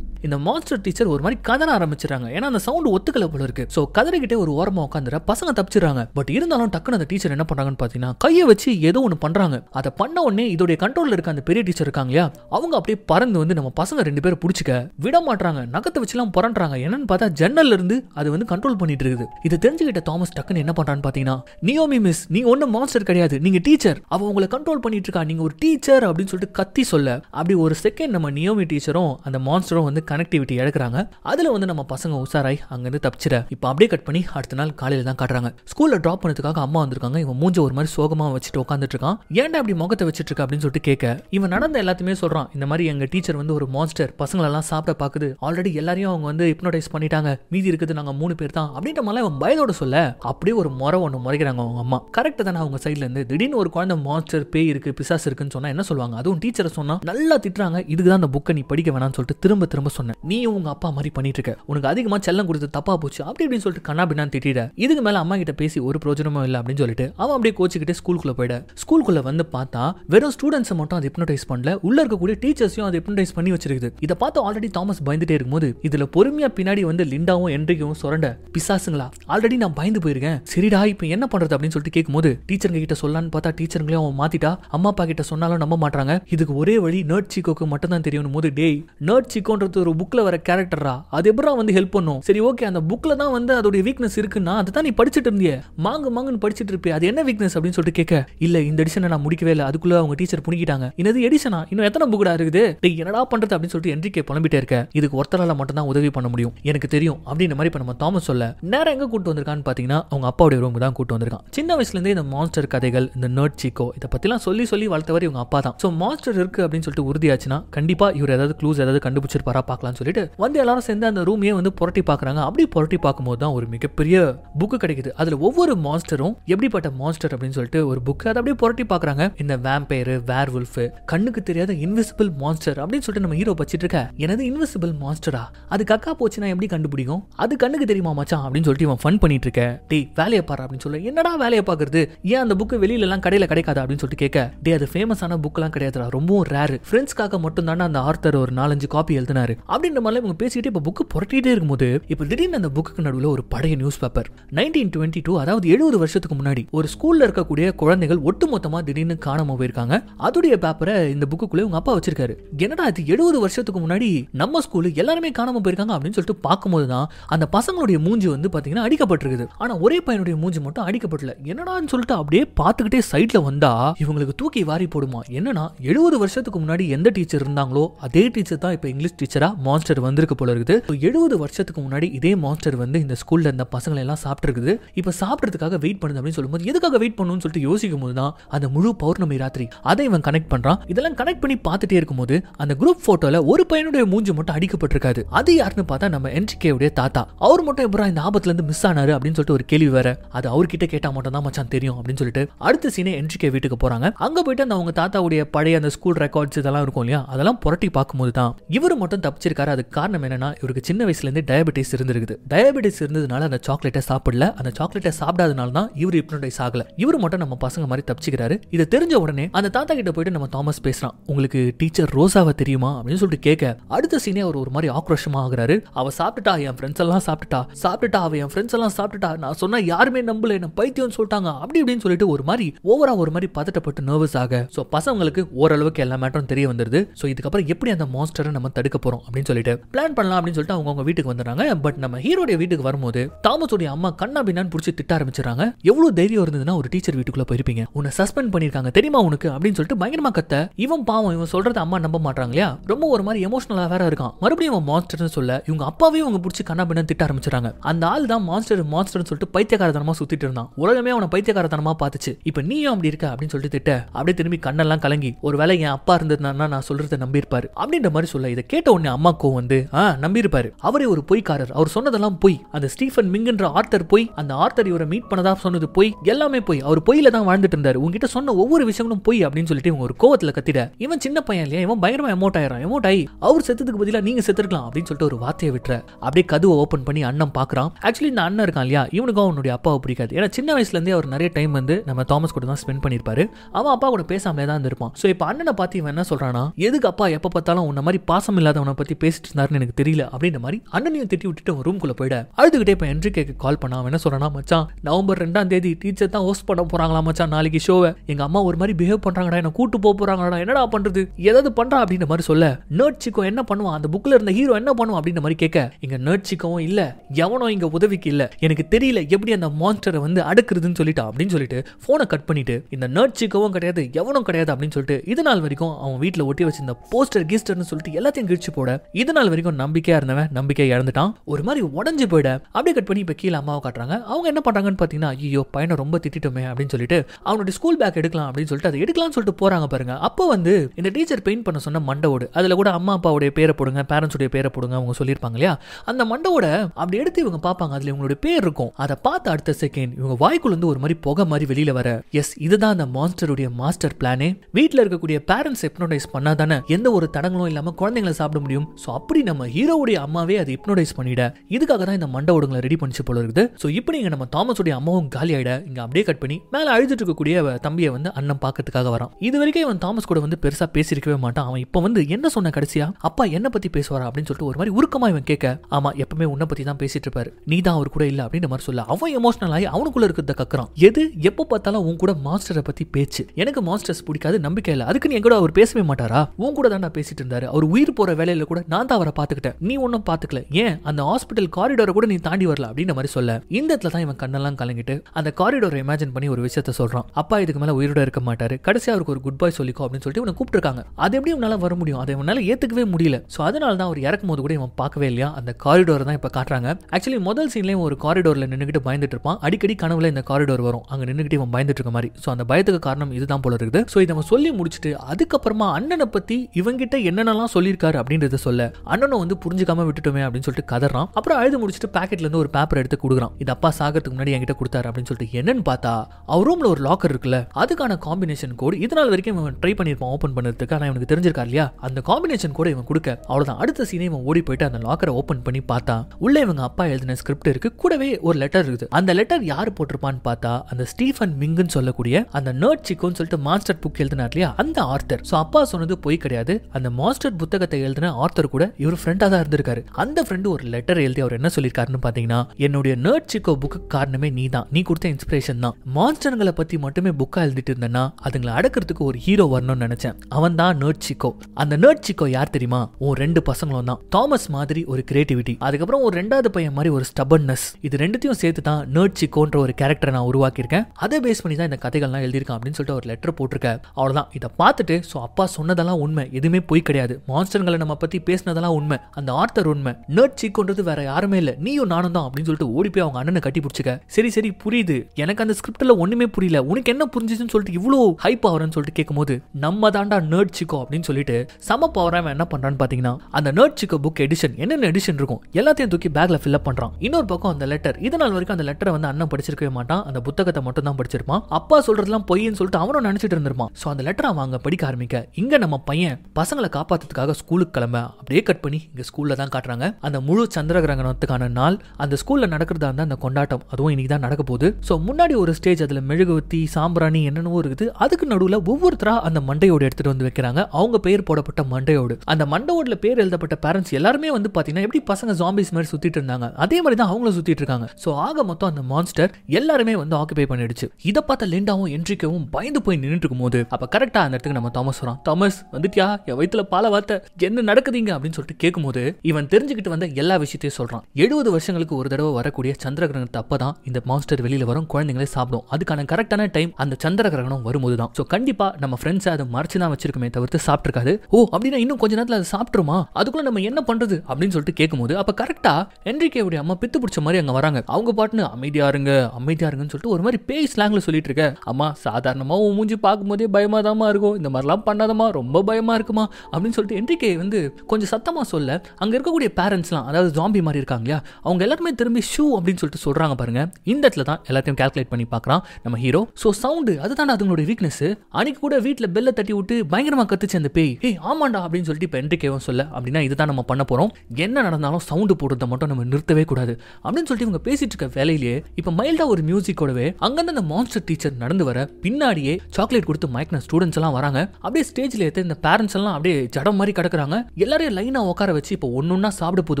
இந்த மான்ஸ்டர் டீச்சர் ஒரு மாதிரி கதற ஆரம்பிச்சிருக்காங்க ஏன்னா அந்த சவுண்ட் ஒத்துக்கல போல இருக்கு ஸோ கதறிக்கிட்டே ஒரு ஓரமா உட்காந்துற பசங்க தப்பிச்சிடறாங்க பட் இருந்தாலும் டக்குனு அந்த டீச்சர் என்ன பண்றாங்கன்னு பாத்தீங்கன்னா கையை வச்சு ஏதோ ஒன்று பண்றாங்க அதை பண்ண உடனே இதோடைய கண்ட்ரோல்ல இருக்க அந்த பெரிய டீச்சர் இருக்காங்க இல்லையா அவங்க அப்படியே பறந்து வந்து நம்ம பசங்க ரெண்டு பேரும் பிடிச்சிக்க விட மாட்டாங்க நகத்தை வச்சுலாம் புறன்றாங்க என்னன்னு பார்த்தா ஜன்னல்ல இருந்து அது வந்து கண்ட்ரோல் பண்ணிட்டு இருக்குது இதை தெரிஞ்சுக்கிட்ட தாமஸ் டக்குன்னு என்ன பண்றான்னு பாத்தீங்கன்னா நியோமி மிஸ் நீ ஒன்னும் மாஸ்டர் கிடையாது நீங்க டீச்சர் அவ உங்களை கண்ட்ரோல் பண்ணிட்டு இருக்கா நீங்க ஒரு டீச்சர் அப்படின்னு சொல்லிட்டு கத்தி சொல்ல அப்படி ஒரு செகண்ட் நம்ம நியோமி டீச்சரும் அந்த மாஸ்டரும் வந்து கனெக்டிவிட்டி இழக்கிறாங்க அதில் வந்து நம்ம பசங்க உஷாராய் அங்கேருந்து தப்பிச்சிட இப்போ அப்படியே கட் பண்ணி அடுத்த நாள் காலையில் தான் காட்டுறாங்க ஸ்கூலில் ட்ராப் பண்ணதுக்காக அம்மா வந்திருக்காங்க இவன் மூஞ்ச ஒரு மாதிரி சோகமாக வச்சுட்டு உட்காந்துட்டு இருக்கான் ஏன்டா அப்படி முகத்தை வச்சுட்டு இருக்க அப்படின்னு சொல்லிட்டு கேட்க இவன் நடந்த எல்லாத்தையுமே சொல்கிறான் இந்த மாதிரி எங்கள் டீச்சர் வந்து ஒரு மாஸ்டர் பசங்களெல்லாம் சாப்பிட பார்க்குது ஆல்ரெடி எல்லாரையும் அவங்க வந்து இப்னோடைஸ் பண்ணிட்டாங்க மீதி இருக்குது நாங்கள் மூணு பேர் தான் அப்படின்ற மாதிரிலாம் அவன் பயதோட சொல்ல அப்படியே ஒரு முறை ஒன்று முறைக்கிறாங்க அவங்க அம்மா கரெக்ட் தானே அவங்க இருந்து திடீர்னு ஒரு குழந்தை மாஸ்டர் பேய் இருக்கு பிசாஸ் இருக்குன்னு சொன்னால் என்ன சொல்லுவாங்க அதுவும் டீச்சரை சொன்னால் நல்லா திட்டுறாங்க இதுக்கு தான் அந்த புக்கை நீ படிக்க வேணாம்னு சொல்லிட்டு திரும்ப திரும்ப சொன்னாங்க சொன்னேன் நீ உங்க அப்பா மாதிரி பண்ணிட்டு இருக்க உனக்கு அதிகமா செல்லம் கொடுத்து தப்பா போச்சு அப்படி இப்படின்னு சொல்லிட்டு கண்ணா பின்னா திட்டிட இதுக்கு மேல அம்மா கிட்ட பேசி ஒரு பிரோஜனமும் இல்லை அப்படின்னு சொல்லிட்டு அவன் அப்படியே கோச்சிக்கிட்டே ஸ்கூலுக்குள்ள போயிட ஸ்கூலுக்குள்ள வந்து பார்த்தா வெறும் ஸ்டூடெண்ட்ஸை மட்டும் அதை ஹிப்னோடைஸ் பண்ணல உள்ள இருக்கக்கூடிய டீச்சர்ஸையும் அதை ஹிப்னோடைஸ் பண்ணி வச்சிருக்குது இதை பார்த்து ஆல்ரெடி தாமஸ் பயந்துட்டே இருக்கும்போது இதுல பொறுமையா பின்னாடி வந்து லிண்டாவும் என்றைக்கும் சுரண்ட பிசாசுங்களா ஆல்ரெடி நான் பயந்து போயிருக்கேன் சரிடா இப்போ என்ன பண்றது அப்படின்னு சொல்லிட்டு கேட்கும்போது டீச்சருங்க கிட்ட சொல்லான்னு பார்த்தா டீச்சருங்களையும் அவன் மாத்திட்டா அம்மா அப்பா கிட்ட சொன்னாலும் நம்ப மாட்டாங்க இதுக்கு ஒரே வழி நர்ட் சிக்கோக்கு மட்டும் தான் தெரியும் போது டேய் நர்ட் சிக்கோன்றது ஒரு புக்கில் வர கேரக்டரா அது எப்படா வந்து ஹெல்ப் பண்ணும் சரி ஓகே அந்த புக்கில் தான் வந்து அதோடைய வீக்னஸ் இருக்குன்னா அதை தான் நீ படிச்சுட்டு இருந்தியே மாங்கு மாங்குன்னு படிச்சுட்டு இருப்பே அது என்ன வீக்னஸ் அப்படின்னு சொல்லிட்டு கேட்க இல்லை இந்த எடிஷனை நான் முடிக்கவே இல்லை அதுக்குள்ளே அவங்க டீச்சர் புனிக்கிட்டாங்க என்னது எடிஷனா இன்னும் எத்தனை புக்கடா இருக்குது என்னடா பண்ணுறது அப்படின்னு சொல்லிட்டு கே புலம்பிட்டே இருக்க இதுக்கு ஒருத்தரால் மட்டும்தான் உதவி பண்ண முடியும் எனக்கு தெரியும் அப்படின்ற மாதிரி இப்போ நம்ம தாமஸ் சொல்ல நேரம் எங்கே கூட்டு வந்திருக்கான்னு பார்த்தீங்கன்னா அவங்க அப்பாவுடைய ரூமுக்கு தான் கூட்டு வந்திருக்கான் சின்ன இருந்தே இந்த மான்ஸ்டர் கதைகள் இந்த நர்ட் சிக்கோ இதை பற்றிலாம் சொல்லி சொல்லி வளர்த்தவர் இவங்க அப்பா தான் ஸோ மான்ஸ்டர் இருக்குது அப்படின்னு சொல்லிட்டு உறுதியாச்சுன்னா கண்டிப்பாக இவர் ஏதாவது க்ளூஸ் ஏதாவது கண்டுபிடிச்சிருப்பாரா பார்க்கலாம்னு சொல்லிட்டு வந்து எல்லாரும் சேர்ந்து அந்த ரூமையே வந்து புரட்டி பார்க்குறாங்க அப்படி புரட்டி பார்க்கும்போது தான் ஒரு மிகப்பெரிய புக்கு கிடைக்குது அதில் ஒவ்வொரு மாஸ்டரும் எப்படிப்பட்ட மாஸ்டர் அப்படின்னு சொல்லிட்டு ஒரு புக்கு அதை அப்படியே புரட்டி பார்க்குறாங்க இந்த வேம்பயர் வேர் உல்ஃப் கண்ணுக்கு தெரியாத இன்விசிபிள் மாஸ்டர் அப்படின்னு சொல்லிட்டு நம்ம ஹீரோ பச்சிட்டு இருக்க எனது இன்விசிபிள் மாஸ்டரா அது கக்கா போச்சுன்னா எப்படி கண்டுபிடிக்கும் அது கண்ணுக்கு தெரியுமா மச்சான் அப்படின்னு சொல்லிட்டு இவன் ஃபன் பண்ணிட்டு இருக்க டே வேலையை பாரு அப்படின்னு சொல்ல என்னடா வேலையை பார்க்கறது ஏன் அந்த புக்கு வெளியில எல்லாம் கடையில கிடைக்காது அப்படின்னு சொல்லிட்டு கேட்க டே அது ஃபேமஸான புக்கெல்லாம் கிடையாதுடா ரொம்பவும் ரேர் ஃப்ரெண்ட்ஸ்க்காக மட்டும் தானே அந்த ஆர்த்தர் ஒரு நாலஞ்சு காப்பி எழுதினாரு அப்படின்ற மாதிரிலாம் இவங்க பேசிக்கிட்டு இப்போ புக்கு புரட்டிகிட்டே இருக்கும்போது இப்போ திடீர்னு அந்த புக்குக்கு நடுவில் ஒரு பழைய news paper nineteen twenty two அதாவது எழுபது வருஷத்துக்கு முன்னாடி ஒரு ஸ்கூலில் இருக்கக்கூடிய குழந்தைகள் ஒட்டுமொத்தமாக திடீர்னு காணாமல் போயிருக்காங்க அதோடைய பேப்பரை இந்த புக்குக்குள்ளே இவங்க அப்பா வச்சிருக்காரு என்னடா இது எழுபது வருஷத்துக்கு முன்னாடி நம்ம ஸ்கூலு எல்லாருமே காணாமல் போயிருக்காங்க அப்படின்னு சொல்லிட்டு பார்க்கும்போது தான் அந்த பசங்களுடைய மூஞ்சி வந்து பார்த்தீங்கன்னா அடிக்கப்பட்டிருக்குது ஆனால் ஒரே பையனுடைய மூஞ்சி மட்டும் அடிக்கப்படல என்னடான்னு சொல்லிட்டு அப்படியே பார்த்துக்கிட்டே சைட்டில் வந்தா இவங்களுக்கு தூக்கி வாரி போடுமா என்னன்னா எழுபது வருஷத்துக்கு முன்னாடி எந்த டீச்சர் இருந்தாங்களோ அதே டீச்சர் தான் இப்போ இங்கிலீஷ் டீச்சரா மான்ஸ்டர் வந்திருக்கு போல இருக்குது எழுபது வருஷத்துக்கு முன்னாடி இதே மான்ஸ்டர் வந்து இந்த ஸ்கூல்ல இருந்த பசங்களை எல்லாம் சாப்பிட்டுருக்குது இப்போ சாப்பிட்றதுக்காக வெயிட் பண்ணுது அப்படின்னு சொல்லும்போது எதுக்காக வெயிட் பண்ணணும்னு சொல்லிட்டு யோசிக்கும் போது அந்த முழு பௌர்ணமி ராத்திரி அதை இவன் கனெக்ட் பண்றான் இதெல்லாம் கனெக்ட் பண்ணி பார்த்துட்டே இருக்கும்போது அந்த குரூப் போட்டோல ஒரு பையனுடைய மூஞ்சி மட்டும் அடிக்கப்பட்டிருக்காது அது யாருன்னு பார்த்தா நம்ம என்டிகேவுடைய தாத்தா அவர் மட்டும் எப்பறம் இந்த ஆபத்துல இருந்து மிஸ் ஆனாரு அப்படின்னு சொல்லிட்டு ஒரு கேள்வி வேற அது அவர்கிட்ட கேட்டா மட்டும் தான் மச்சான் தெரியும் அப்படின்னு சொல்லிட்டு அடுத்த சீனே என்ட்ரிகே வீட்டுக்கு போறாங்க அங்க போயிட்டு அந்த அவங்க தாத்தாவுடைய பழைய அந்த ஸ்கூல் ரெக்கார்ட்ஸ் இதெல்லாம் இருக்கும் இல்லையா அதெல்லாம் புரட்டி பார்க்கும்போது தான் இவர் மட்டும் தப்பிச்சு வச்சிருக்காரு அதுக்கு காரணம் என்னன்னா இவருக்கு சின்ன வயசுலேருந்து டயபெட்டிஸ் இருந்திருக்குது டயபெட்டிஸ் இருந்ததுனால அந்த சாக்லேட்டை சாப்பிடல அந்த சாக்லேட்டை சாப்பிடாதனால தான் இவர் ஹிப்னோடைஸ் ஆகல இவர் மட்டும் நம்ம பசங்க மாதிரி தப்பிச்சுக்கிறாரு இதை தெரிஞ்ச உடனே அந்த தாத்தா கிட்ட போயிட்டு நம்ம தாமஸ் பேசுறான் உங்களுக்கு டீச்சர் ரோசாவை தெரியுமா அப்படின்னு சொல்லிட்டு கேட்க அடுத்த சீனே அவர் ஒரு மாதிரி ஆக்ரோஷமா ஆகுறாரு அவ சாப்பிட்டுட்டா என் ஃப்ரெண்ட்ஸ் எல்லாம் சாப்பிட்டுட்டா சாப்பிட்டுட்டா அவ என் ஃப்ரெண்ட்ஸ் எல்லாம் சாப்பிட்டுட்டா நான் சொன்னா யாருமே நம்பல என்ன பைத்தியம்னு சொல்லிட்டாங்க அப்படி இப்படின்னு சொல்லிட்டு ஒரு மாதிரி ஓவரா ஒரு மாதிரி பதட்டப்பட்டு நர்வஸ் ஆக ஸோ பசங்களுக்கு ஓரளவுக்கு எல்லா மேட்டரும் தெரிய வந்துருது ஸோ இதுக்கப்புறம் எப்படி அந்த மாஸ்டரை நம்ம தடுக்க போறோம் அப்படின்னு சொல்லிட்டு பிளான் பண்ணலாம் அப்படின்னு சொல்லிட்டு அவங்க வீட்டுக்கு வந்துடுறாங்க பட் நம்ம ஹீரோடைய வீட்டுக்கு வரும்போது தாமஸோடைய அம்மா கண்ணா பின்னான்னு பிடிச்சி திட்ட ஆரம்பிச்சிருக்காங்க எவ்வளவு தைரியம் இருந்ததுன்னா ஒரு டீச்சர் வீட்டுக்குள்ள போயிருப்பீங்க உன்னை சஸ்பெண்ட் பண்ணிருக்காங்க தெரியுமா உனக்கு அப்படின்னு சொல்லிட்டு பயங்கரமா கத்த இவன் பாவம் இவன் சொல்றது அம்மா நம்ப மாட்டாங்க இல்லையா ரொம்ப ஒரு மாதிரி எமோஷனலா வேற இருக்கான் மறுபடியும் அவன் மாஸ்டர்னு சொல்ல இவங்க அப்பாவே அவங்க பிடிச்சி கண்ணா திட்ட ஆரம்பிச்சிடறாங்க அந்த ஆள் தான் மாஸ்டர் மாஸ்டர்னு சொல்லிட்டு பைத்தியகாரத்தனமா சுத்திட்டு இருந்தான் உலகமே அவனை பைத்தியகாரத்தனமா பார்த்துச்சு இப்ப நீயும் அப்படி இருக்க அப்படின்னு சொல்லிட்டு திட்ட அப்படியே திரும்பி கண்ணெல்லாம் கலங்கி ஒரு வேலை என் அப்பா இருந்ததுனா நான் சொல்றதை நம்பியிருப்பாரு அப்படின்ற மாதிரி சொல்ல இதை கேட்ட உடனே அம்மா அம்மாக்கும் வந்து நம்பியிருப்பாரு அவரே ஒரு பொய்க்காரர் அவர் சொன்னதெல்லாம் பொய் அந்த ஸ்டீஃபன் மிங்குன்ற ஆர்த்தர் பொய் அந்த ஆர்த்தர் இவரை மீட் பண்ணதா சொன்னது பொய் எல்லாமே பொய் அவர் பொய்யில தான் வாழ்ந்துட்டு இருந்தாரு உங்ககிட்ட சொன்ன ஒவ்வொரு விஷயங்களும் பொய் அப்படின்னு சொல்லிட்டு இவங்க ஒரு கோவத்துல கத்திட இவன் சின்ன பையன் இல்லையா இவன் பயங்கரமா எமோட் ஆயிரும் எமோட் ஆகி அவர் செத்துக்கு பதிலாக நீங்க செத்துருக்கலாம் அப்படின்னு சொல்லிட்டு ஒரு வார்த்தையை விட்டுற அப்படியே கதுவை ஓப்பன் பண்ணி அண்ணன் பாக்குறான் ஆக்சுவலி இந்த அண்ணன் இருக்கான் இல்லையா இவனுக்கும் அவனுடைய அப்பாவை பிடிக்காது ஏன்னா சின்ன வயசுல இருந்தே அவர் நிறைய டைம் வந்து நம்ம தாமஸ் கூட தான் ஸ்பெண்ட் பண்ணிருப்பாரு அவன் அப்பா கூட பேசாமலே தான் இருந்திருப்பான் சோ இப்போ அண்ணனை பார்த்து இவன் என்ன சொல்றானா எதுக்கு அப்பா எப்ப பார்த்தாலும் உன்ன மாதிரி பாசம் இல்லாதவனை பத்தி பற்றி பேசிட்டு இருந்தாருன்னு எனக்கு தெரியல அப்படின்ற மாதிரி அண்ணனையும் திட்டி விட்டுட்டு அவன் ரூம்குள்ளே போயிட அழுதுகிட்டே இப்போ என்ட்ரி கேக்கு கால் பண்ணா என்ன சொன்னா மச்சான் நவம்பர் ரெண்டாம் தேதி டீச்சர் தான் ஹோஸ்ட் பண்ண போறாங்களா மச்சான் நாளைக்கு ஷோவை எங்க அம்மா ஒரு மாதிரி பிஹேவ் பண்றாங்கடா என்ன கூட்டு போக போகிறாங்கடா என்னடா பண்றது ஏதாவது பண்றா அப்படின்ற மாதிரி சொல்ல நர்ட்சிக்கோ என்ன பண்ணுவான் அந்த புக்ல இருந்த ஹீரோ என்ன பண்ணுவான் அப்படின்ற மாதிரி கேட்க இங்க நர்ட்சிக்கவும் இல்லை எவனோ இங்க உதவிக்கு இல்லை எனக்கு தெரியல எப்படி அந்த மான்ஸ்டரை வந்து அடுக்குறதுன்னு சொல்லிட்டா அப்படின்னு சொல்லிட்டு போனை கட் பண்ணிட்டு இந்த நர்ட்சிக்கவும் கிடையாது எவனும் கிடையாது அப்படின்னு சொல்லிட்டு இது நாள் வரைக்கும் அவன் வீட்டில் ஒட்டி வச்சிருந்த போஸ்டர் கீஸ்டர்னு சொல்லிட்டு எல்லாத்தையும் கிழிச்சு போட இது நாள் வரைக்கும் நம்பிக்கையா இருந்தவன் நம்பிக்கை இழந்துட்டான் ஒரு மாதிரி உடஞ்சு போயிட அப்படியே கட் பண்ணி இப்ப கீழே அம்மாவை காட்டுறாங்க அவங்க என்ன பண்றாங்கன்னு பார்த்தீங்கன்னா ஐயோ பையனை ரொம்ப திட்டிட்டோமே அப்படின்னு சொல்லிட்டு அவனுடைய ஸ்கூல் பேக் எடுக்கலாம் அப்படின்னு சொல்லிட்டு அதை எடுக்கலாம்னு சொல்லிட்டு போறாங்க பாருங்க அப்போ வந்து இந்த டீச்சர் பெயிண்ட் பண்ண சொன்ன மண்டவோடு அதுல கூட அம்மா அப்பாவுடைய பேரை போடுங்க பேரண்ட்ஸுடைய பேரை போடுங்க அவங்க சொல்லியிருப்பாங்க இல்லையா அந்த மண்டவோட அப்படி எடுத்து இவங்க பார்ப்பாங்க அதுல இவங்களுடைய பேர் இருக்கும் அதை பார்த்து அடுத்த செகண்ட் இவங்க இருந்து ஒரு மாதிரி புகை மாதிரி வெளியில வர எஸ் இதுதான் அந்த மாஸ்டருடைய மாஸ்டர் பிளானே வீட்டில் இருக்கக்கூடிய பேரண்ட்ஸ் ஹிப்னோடைஸ் பண்ணாதானே எந்த ஒரு தடங்களும் இல்லாமல் குழந்தைங்களை சாப்பிட முடியும் இருக்கும் ஸோ அப்படி நம்ம ஹீரோவுடைய அம்மாவே அதை ஹிப்னோடைஸ் பண்ணிட இதுக்காக தான் இந்த மண்ட ஓடுங்களை ரெடி பண்ணிச்சு போல இருக்குது ஸோ நம்ம அம்மாவும் காலி ஆகிட இங்கே அப்படியே கட் பண்ணி மேலே அழுதுட்டு இருக்கக்கூடிய தம்பியை வந்து அண்ணன் பார்க்கறதுக்காக வரான் இது வரைக்கும் இவன் தாமஸ் கூட வந்து பெருசாக பேசியிருக்கவே மாட்டான் அவன் இப்போ வந்து என்ன சொன்ன கடைசியா அப்பா என்ன பத்தி பேசுவாரா அப்படின்னு சொல்லிட்டு ஒரு மாதிரி உருக்கமாக இவன் கேட்க ஆமா எப்பவுமே உன்னை பத்தி தான் பேசிட்டு இருப்பாரு நீ தான் அவர் கூட இல்லை அப்படின்ற மாதிரி சொல்ல அவன் எமோஷனல் ஆகி அவனுக்குள்ள இருக்கிறத எது எப்போ பார்த்தாலும் உன் கூட மாஸ்டரை பத்தி பேச்சு எனக்கு மாஸ்டர்ஸ் பிடிக்காது நம்பிக்கை இல்லை அதுக்கு நீ எங்கூட அவர் பேசவே மாட்டாரா உன் கூட தான் பேசிட்டு இருந்தாரு அவர் உயிர் போற வேலையில் கூட கூட நான் தான் அவரை பாத்துக்கிட்டேன் நீ ஒன்னும் பாத்துக்கல ஏன் அந்த ஹாஸ்பிட்டல் காரிடோரை கூட நீ தாண்டி வரல அப்படின்னு மாதிரி சொல்ல இந்த இடத்துல தான் இவன் கண்ணெல்லாம் கலங்கிட்டு அந்த காரிடோரை இமேஜின் பண்ணி ஒரு விஷயத்த சொல்றான் அப்பா இதுக்கு மேல உயிரோட இருக்க மாட்டாரு கடைசி அவருக்கு ஒரு குட் பாய் சொல்லிக்கோ அப்படின்னு சொல்லிட்டு இவனை கூப்பிட்டுருக்காங்க அது எப்படி உன்னால வர முடியும் அதை இவனால ஏத்துக்கவே முடியல ஸோ அதனால தான் அவர் இறக்கும் போது கூட இவன் பார்க்கவே இல்லையா அந்த காரிடோர் தான் இப்போ காட்டுறாங்க ஆக்சுவலி முதல் சீன்லயும் ஒரு காரிடோரில் நின்றுக்கிட்டு பயந்துட்டு இருப்பான் அடிக்கடி கனவுல இந்த காரிடோர் வரும் அங்கே நின்றுக்கிட்டு இவன் பயந்துட்டு இருக்க மாதிரி ஸோ அந்த பயத்துக்கு காரணம் இதுதான் போல இருக்குது ஸோ இதை சொல்லி முடிச்சுட்டு அதுக்கப்புறமா அண்ணனை பற்றி இவங்கிட்ட என்னென்னலாம் சொல்லியிருக்காரு அப்படின்றத சொல்ல அண்ணனும் வந்து புரிஞ்சுக்காம விட்டுட்டோமே அப்படின்னு சொல்லிட்டு கதறான் அப்புறம் அழுது முடிச்சுட்டு பேக்கெட்ல இருந்து ஒரு பேப்பர் எடுத்து கொடுக்குறான் இது அப்பா சாகிறதுக்கு முன்னாடி என்கிட்ட கொடுத்தாரு அப்படின்னு சொல்லிட்டு என்னன்னு பார்த்தா அவர் ரூம்ல ஒரு லாக்கர் இருக்குல்ல அதுக்கான காம்பினேஷன் கோடு இதனால் வரைக்கும் இவன் ட்ரை பண்ணியிருப்பான் ஓப்பன் பண்ணுறதுக்கு ஆனால் இவனுக்கு தெரிஞ்சிருக்கா இல்லையா அந்த காம்பினேஷன் கூட இவன் கொடுக்க அவ்வளோதான் அடுத்த சீனே இவன் ஓடி போயிட்டு அந்த லாக்கரை ஓப்பன் பண்ணி பார்த்தா உள்ள இவங்க அப்பா எழுதின ஸ்கிரிப்ட் இருக்கு கூடவே ஒரு லெட்டர் இருக்குது அந்த லெட்டர் யார் போட்டிருப்பான்னு பார்த்தா அந்த ஸ்டீஃபன் மிங்குன்னு சொல்லக்கூடிய அந்த நர்ட் சிக்கோன்னு சொல்லிட்டு மாஸ்டர் புக் எழுதினார் இல்லையா அந்த ஆர்த்தர் ஸோ அப்பா சொன்னது போய் கிடையாது அந்த மாஸ்டர் புத்தகத்தை எழுதின ஆர்த்தர் ஆத்தர் கூட இவர் ஃப்ரெண்டாக தான் இருந்திருக்காரு அந்த ஃப்ரெண்டு ஒரு லெட்டர் எழுதி அவர் என்ன சொல்லியிருக்காருன்னு பார்த்தீங்கன்னா என்னுடைய நர்ட் சிக்கோ புக்கு காரணமே நீ தான் நீ கொடுத்த இன்ஸ்பிரேஷன் தான் மான்ஸ்டர்களை பற்றி மட்டுமே புக்காக எழுதிட்டு இருந்தேன்னா அதுங்களை அடக்கிறதுக்கு ஒரு ஹீரோ வரணும்னு நினச்சேன் அவன் தான் நர்ட் சிக்கோ அந்த நர்ட் சிக்கோ யார் தெரியுமா உன் ரெண்டு பசங்களும் தான் தாமஸ் மாதிரி ஒரு கிரியேட்டிவிட்டி அதுக்கப்புறம் ஒரு ரெண்டாவது பையன் மாதிரி ஒரு ஸ்டபன்னஸ் இது ரெண்டுத்தையும் சேர்த்து தான் நர்ட் சிக்கோன்ற ஒரு கேரக்டரை நான் உருவாக்கியிருக்கேன் அதை பேஸ் பண்ணி தான் இந்த கதைகள்லாம் எழுதியிருக்கேன் அப்படின்னு சொல்லிட்டு ஒரு லெட்டர் போட்டிருக்கேன் அவ்வளோதான் இதை பார்த்துட்டு ஸோ அப்பா சொன்னதெல்லாம் உண்மை எதுவுமே போய் கிடையாது மான்ஸ்டர்களை நம்ம பற்றி பேசினதெல்லாம் உண்மை அந்த ஆர்த்தர் உண்மை நர்ட் சீக்கோன்றது வேற யாருமே இல்லை நீயும் நானும் தான் அப்படின்னு சொல்லிட்டு ஓடி போய் அவங்க அண்ணனை கட்டி பிடிச்சிக்க சரி சரி புரியுது எனக்கு அந்த ஸ்கிரிப்ட்ல ஒண்ணுமே புரியல உனக்கு என்ன புரிஞ்சிச்சுன்னு சொல்லிட்டு இவ்வளவு ஹைப் ஆகுறன்னு சொல்லிட்டு கேட்கும்போது நம்ம தாண்டா நர்ட் சிக்கோ அப்படின்னு சொல்லிட்டு சம பவரா என்ன பண்றான்னு பாத்தீங்கன்னா அந்த நர்ட் சிக்கோ புக் எடிஷன் என்னென்ன எடிஷன் இருக்கும் எல்லாத்தையும் தூக்கி பேக்ல ஃபில் அப் பண்றான் இன்னொரு பக்கம் அந்த லெட்டர் இதனால் வரைக்கும் அந்த லெட்டரை வந்து அண்ணன் படிச்சிருக்கவே மாட்டான் அந்த புத்தகத்தை மட்டும் தான் படிச்சிருப்பான் அப்பா சொல்றதெல்லாம் பொய்ன்னு சொல்லிட்டு அவனும் நினைச்சிட்டு இருந்திருப்பான் ஸோ அந்த லெட்டரை அவங்க படிக்க ஆரம்பிக்க இங்க நம்ம பையன் பசங்களை காப்பாத்துறதுக்காக ஸ்கூலுக்கு கிளம்ப அப்படியே கட் பண்ணி இங்கே ஸ்கூலில் தான் காட்டுறாங்க அந்த முழு சந்திர கிரகணத்துக்கான நாள் அந்த ஸ்கூலில் நடக்கிறதா இருந்தால் அந்த கொண்டாட்டம் அதுவும் இன்னைக்கு தான் நடக்க போகுது ஸோ முன்னாடி ஒரு ஸ்டேஜ் அதில் மெழுகுவத்தி சாம்பிராணி என்னென்னவோ இருக்குது அதுக்கு நடுவில் ஒவ்வொருத்தராக அந்த மண்டையோடு எடுத்துகிட்டு வந்து வைக்கிறாங்க அவங்க பேர் போடப்பட்ட மண்டையோடு அந்த மண்டையோடில் பேர் எழுதப்பட்ட பேரண்ட்ஸ் எல்லாருமே வந்து பார்த்தீங்கன்னா எப்படி பசங்க ஜாம்பிஸ் மாதிரி சுற்றிட்டு இருந்தாங்க அதே மாதிரி தான் அவங்களும் சுற்றிட்டு இருக்காங்க ஸோ ஆக மொத்தம் அந்த மான்ஸ்டர் எல்லாருமே வந்து ஆக்குபை பண்ணிடுச்சு இதை பார்த்த லிண்டாவும் என்ட்ரிக்கவும் பயந்து போய் நின்றுட்டு இருக்கும் போது அப்போ கரெக்டாக அந்த இடத்துக்கு நம்ம தாமஸ் வரோம் தாமஸ் வந்துட்டியா என் வயிற்றுல பால வார்த்தை என்ன நடக்குது எப்படிங்க அப்படின்னு சொல்லிட்டு கேட்கும்போது இவன் தெரிஞ்சுக்கிட்டு வந்த எல்லா விஷயத்தையும் சொல்றான் எழுபது வருஷங்களுக்கு ஒரு தடவை வரக்கூடிய சந்திர கிரகணத்தை அப்பதான் இந்த மாஸ்டர் வெளியில வரும் குழந்தைங்களே சாப்பிடும் அதுக்கான கரெக்டான டைம் அந்த சந்திர கிரகணம் வரும்போது தான் ஸோ கண்டிப்பா நம்ம ஃப்ரெண்ட்ஸ் அதை மறைச்சு தான் வச்சிருக்குமே தவிர்த்து சாப்பிட்டுருக்காது ஓ அப்படின்னா இன்னும் கொஞ்ச நேரத்தில் அதை சாப்பிட்டுருமா அதுக்குள்ள நம்ம என்ன பண்றது அப்படின்னு சொல்லிட்டு கேட்கும்போது அப்ப கரெக்டா என்ரிகேவுடைய அம்மா பித்து பிடிச்ச மாதிரி அங்க வராங்க அவங்க பாட்டுன்னு அமைதியா இருங்க அமைதியா இருங்கன்னு சொல்லிட்டு ஒரு மாதிரி பேய் ஸ்லாங்ல சொல்லிட்டு இருக்க அம்மா சாதாரணமா உன் மூஞ்சி பார்க்கும்போதே பயமா தாமா இருக்கும் இந்த மாதிரிலாம் பண்ணாதமா ரொம்ப பயமா இருக்குமா அப்படின்னு சொல்லிட்டு என்ரிகே வந்து கொஞ்சம் சத்தமாக சொல்ல அங்கே இருக்கக்கூடிய பேரண்ட்ஸ்லாம் அதாவது ஜாம்பி மாதிரி இருக்காங்க இல்லையா அவங்க எல்லாருமே திரும்பி ஷூ அப்படின்னு சொல்லிட்டு சொல்கிறாங்க பாருங்க இந்த இடத்துல தான் எல்லாத்தையும் கால்குலேட் பண்ணி பார்க்குறான் நம்ம ஹீரோ ஸோ சவுண்டு அதுதான் அதுங்களுடைய வீக்னஸ் அன்னைக்கு கூட வீட்டில் பெல்லை தட்டி விட்டு பயங்கரமாக கத்துச்சு அந்த பேய் ஏய் ஆமாண்டா அப்படின்னு சொல்லிட்டு இப்போ என்றைக்கேவும் சொல்ல அப்படின்னா இதுதான் நம்ம பண்ண போகிறோம் என்ன நடந்தாலும் சவுண்டு போடுறதை மட்டும் நம்ம நிறுத்தவே கூடாது அப்படின்னு சொல்லிட்டு இவங்க பேசிட்டு இருக்க வேலையிலேயே இப்போ மைல்டாக ஒரு மியூசிக்கோடவே அங்கேருந்து அந்த மான்ஸ்டர் டீச்சர் நடந்து வர பின்னாடியே சாக்லேட் கொடுத்து மயக்கின ஸ்டூடெண்ட்ஸ் எல்லாம் வராங்க அப்படியே ஸ்டேஜில் ஏற்ற இந்த பேரண்ட்ஸ் எல்லாம் அப்படியே ஜடம் மாதிரி கிடக்குறாங்க எல்லா எல்லாரையும் லைனாக உட்கார வச்சு இப்போ ஒன்று ஒன்றா சாப்பிட போது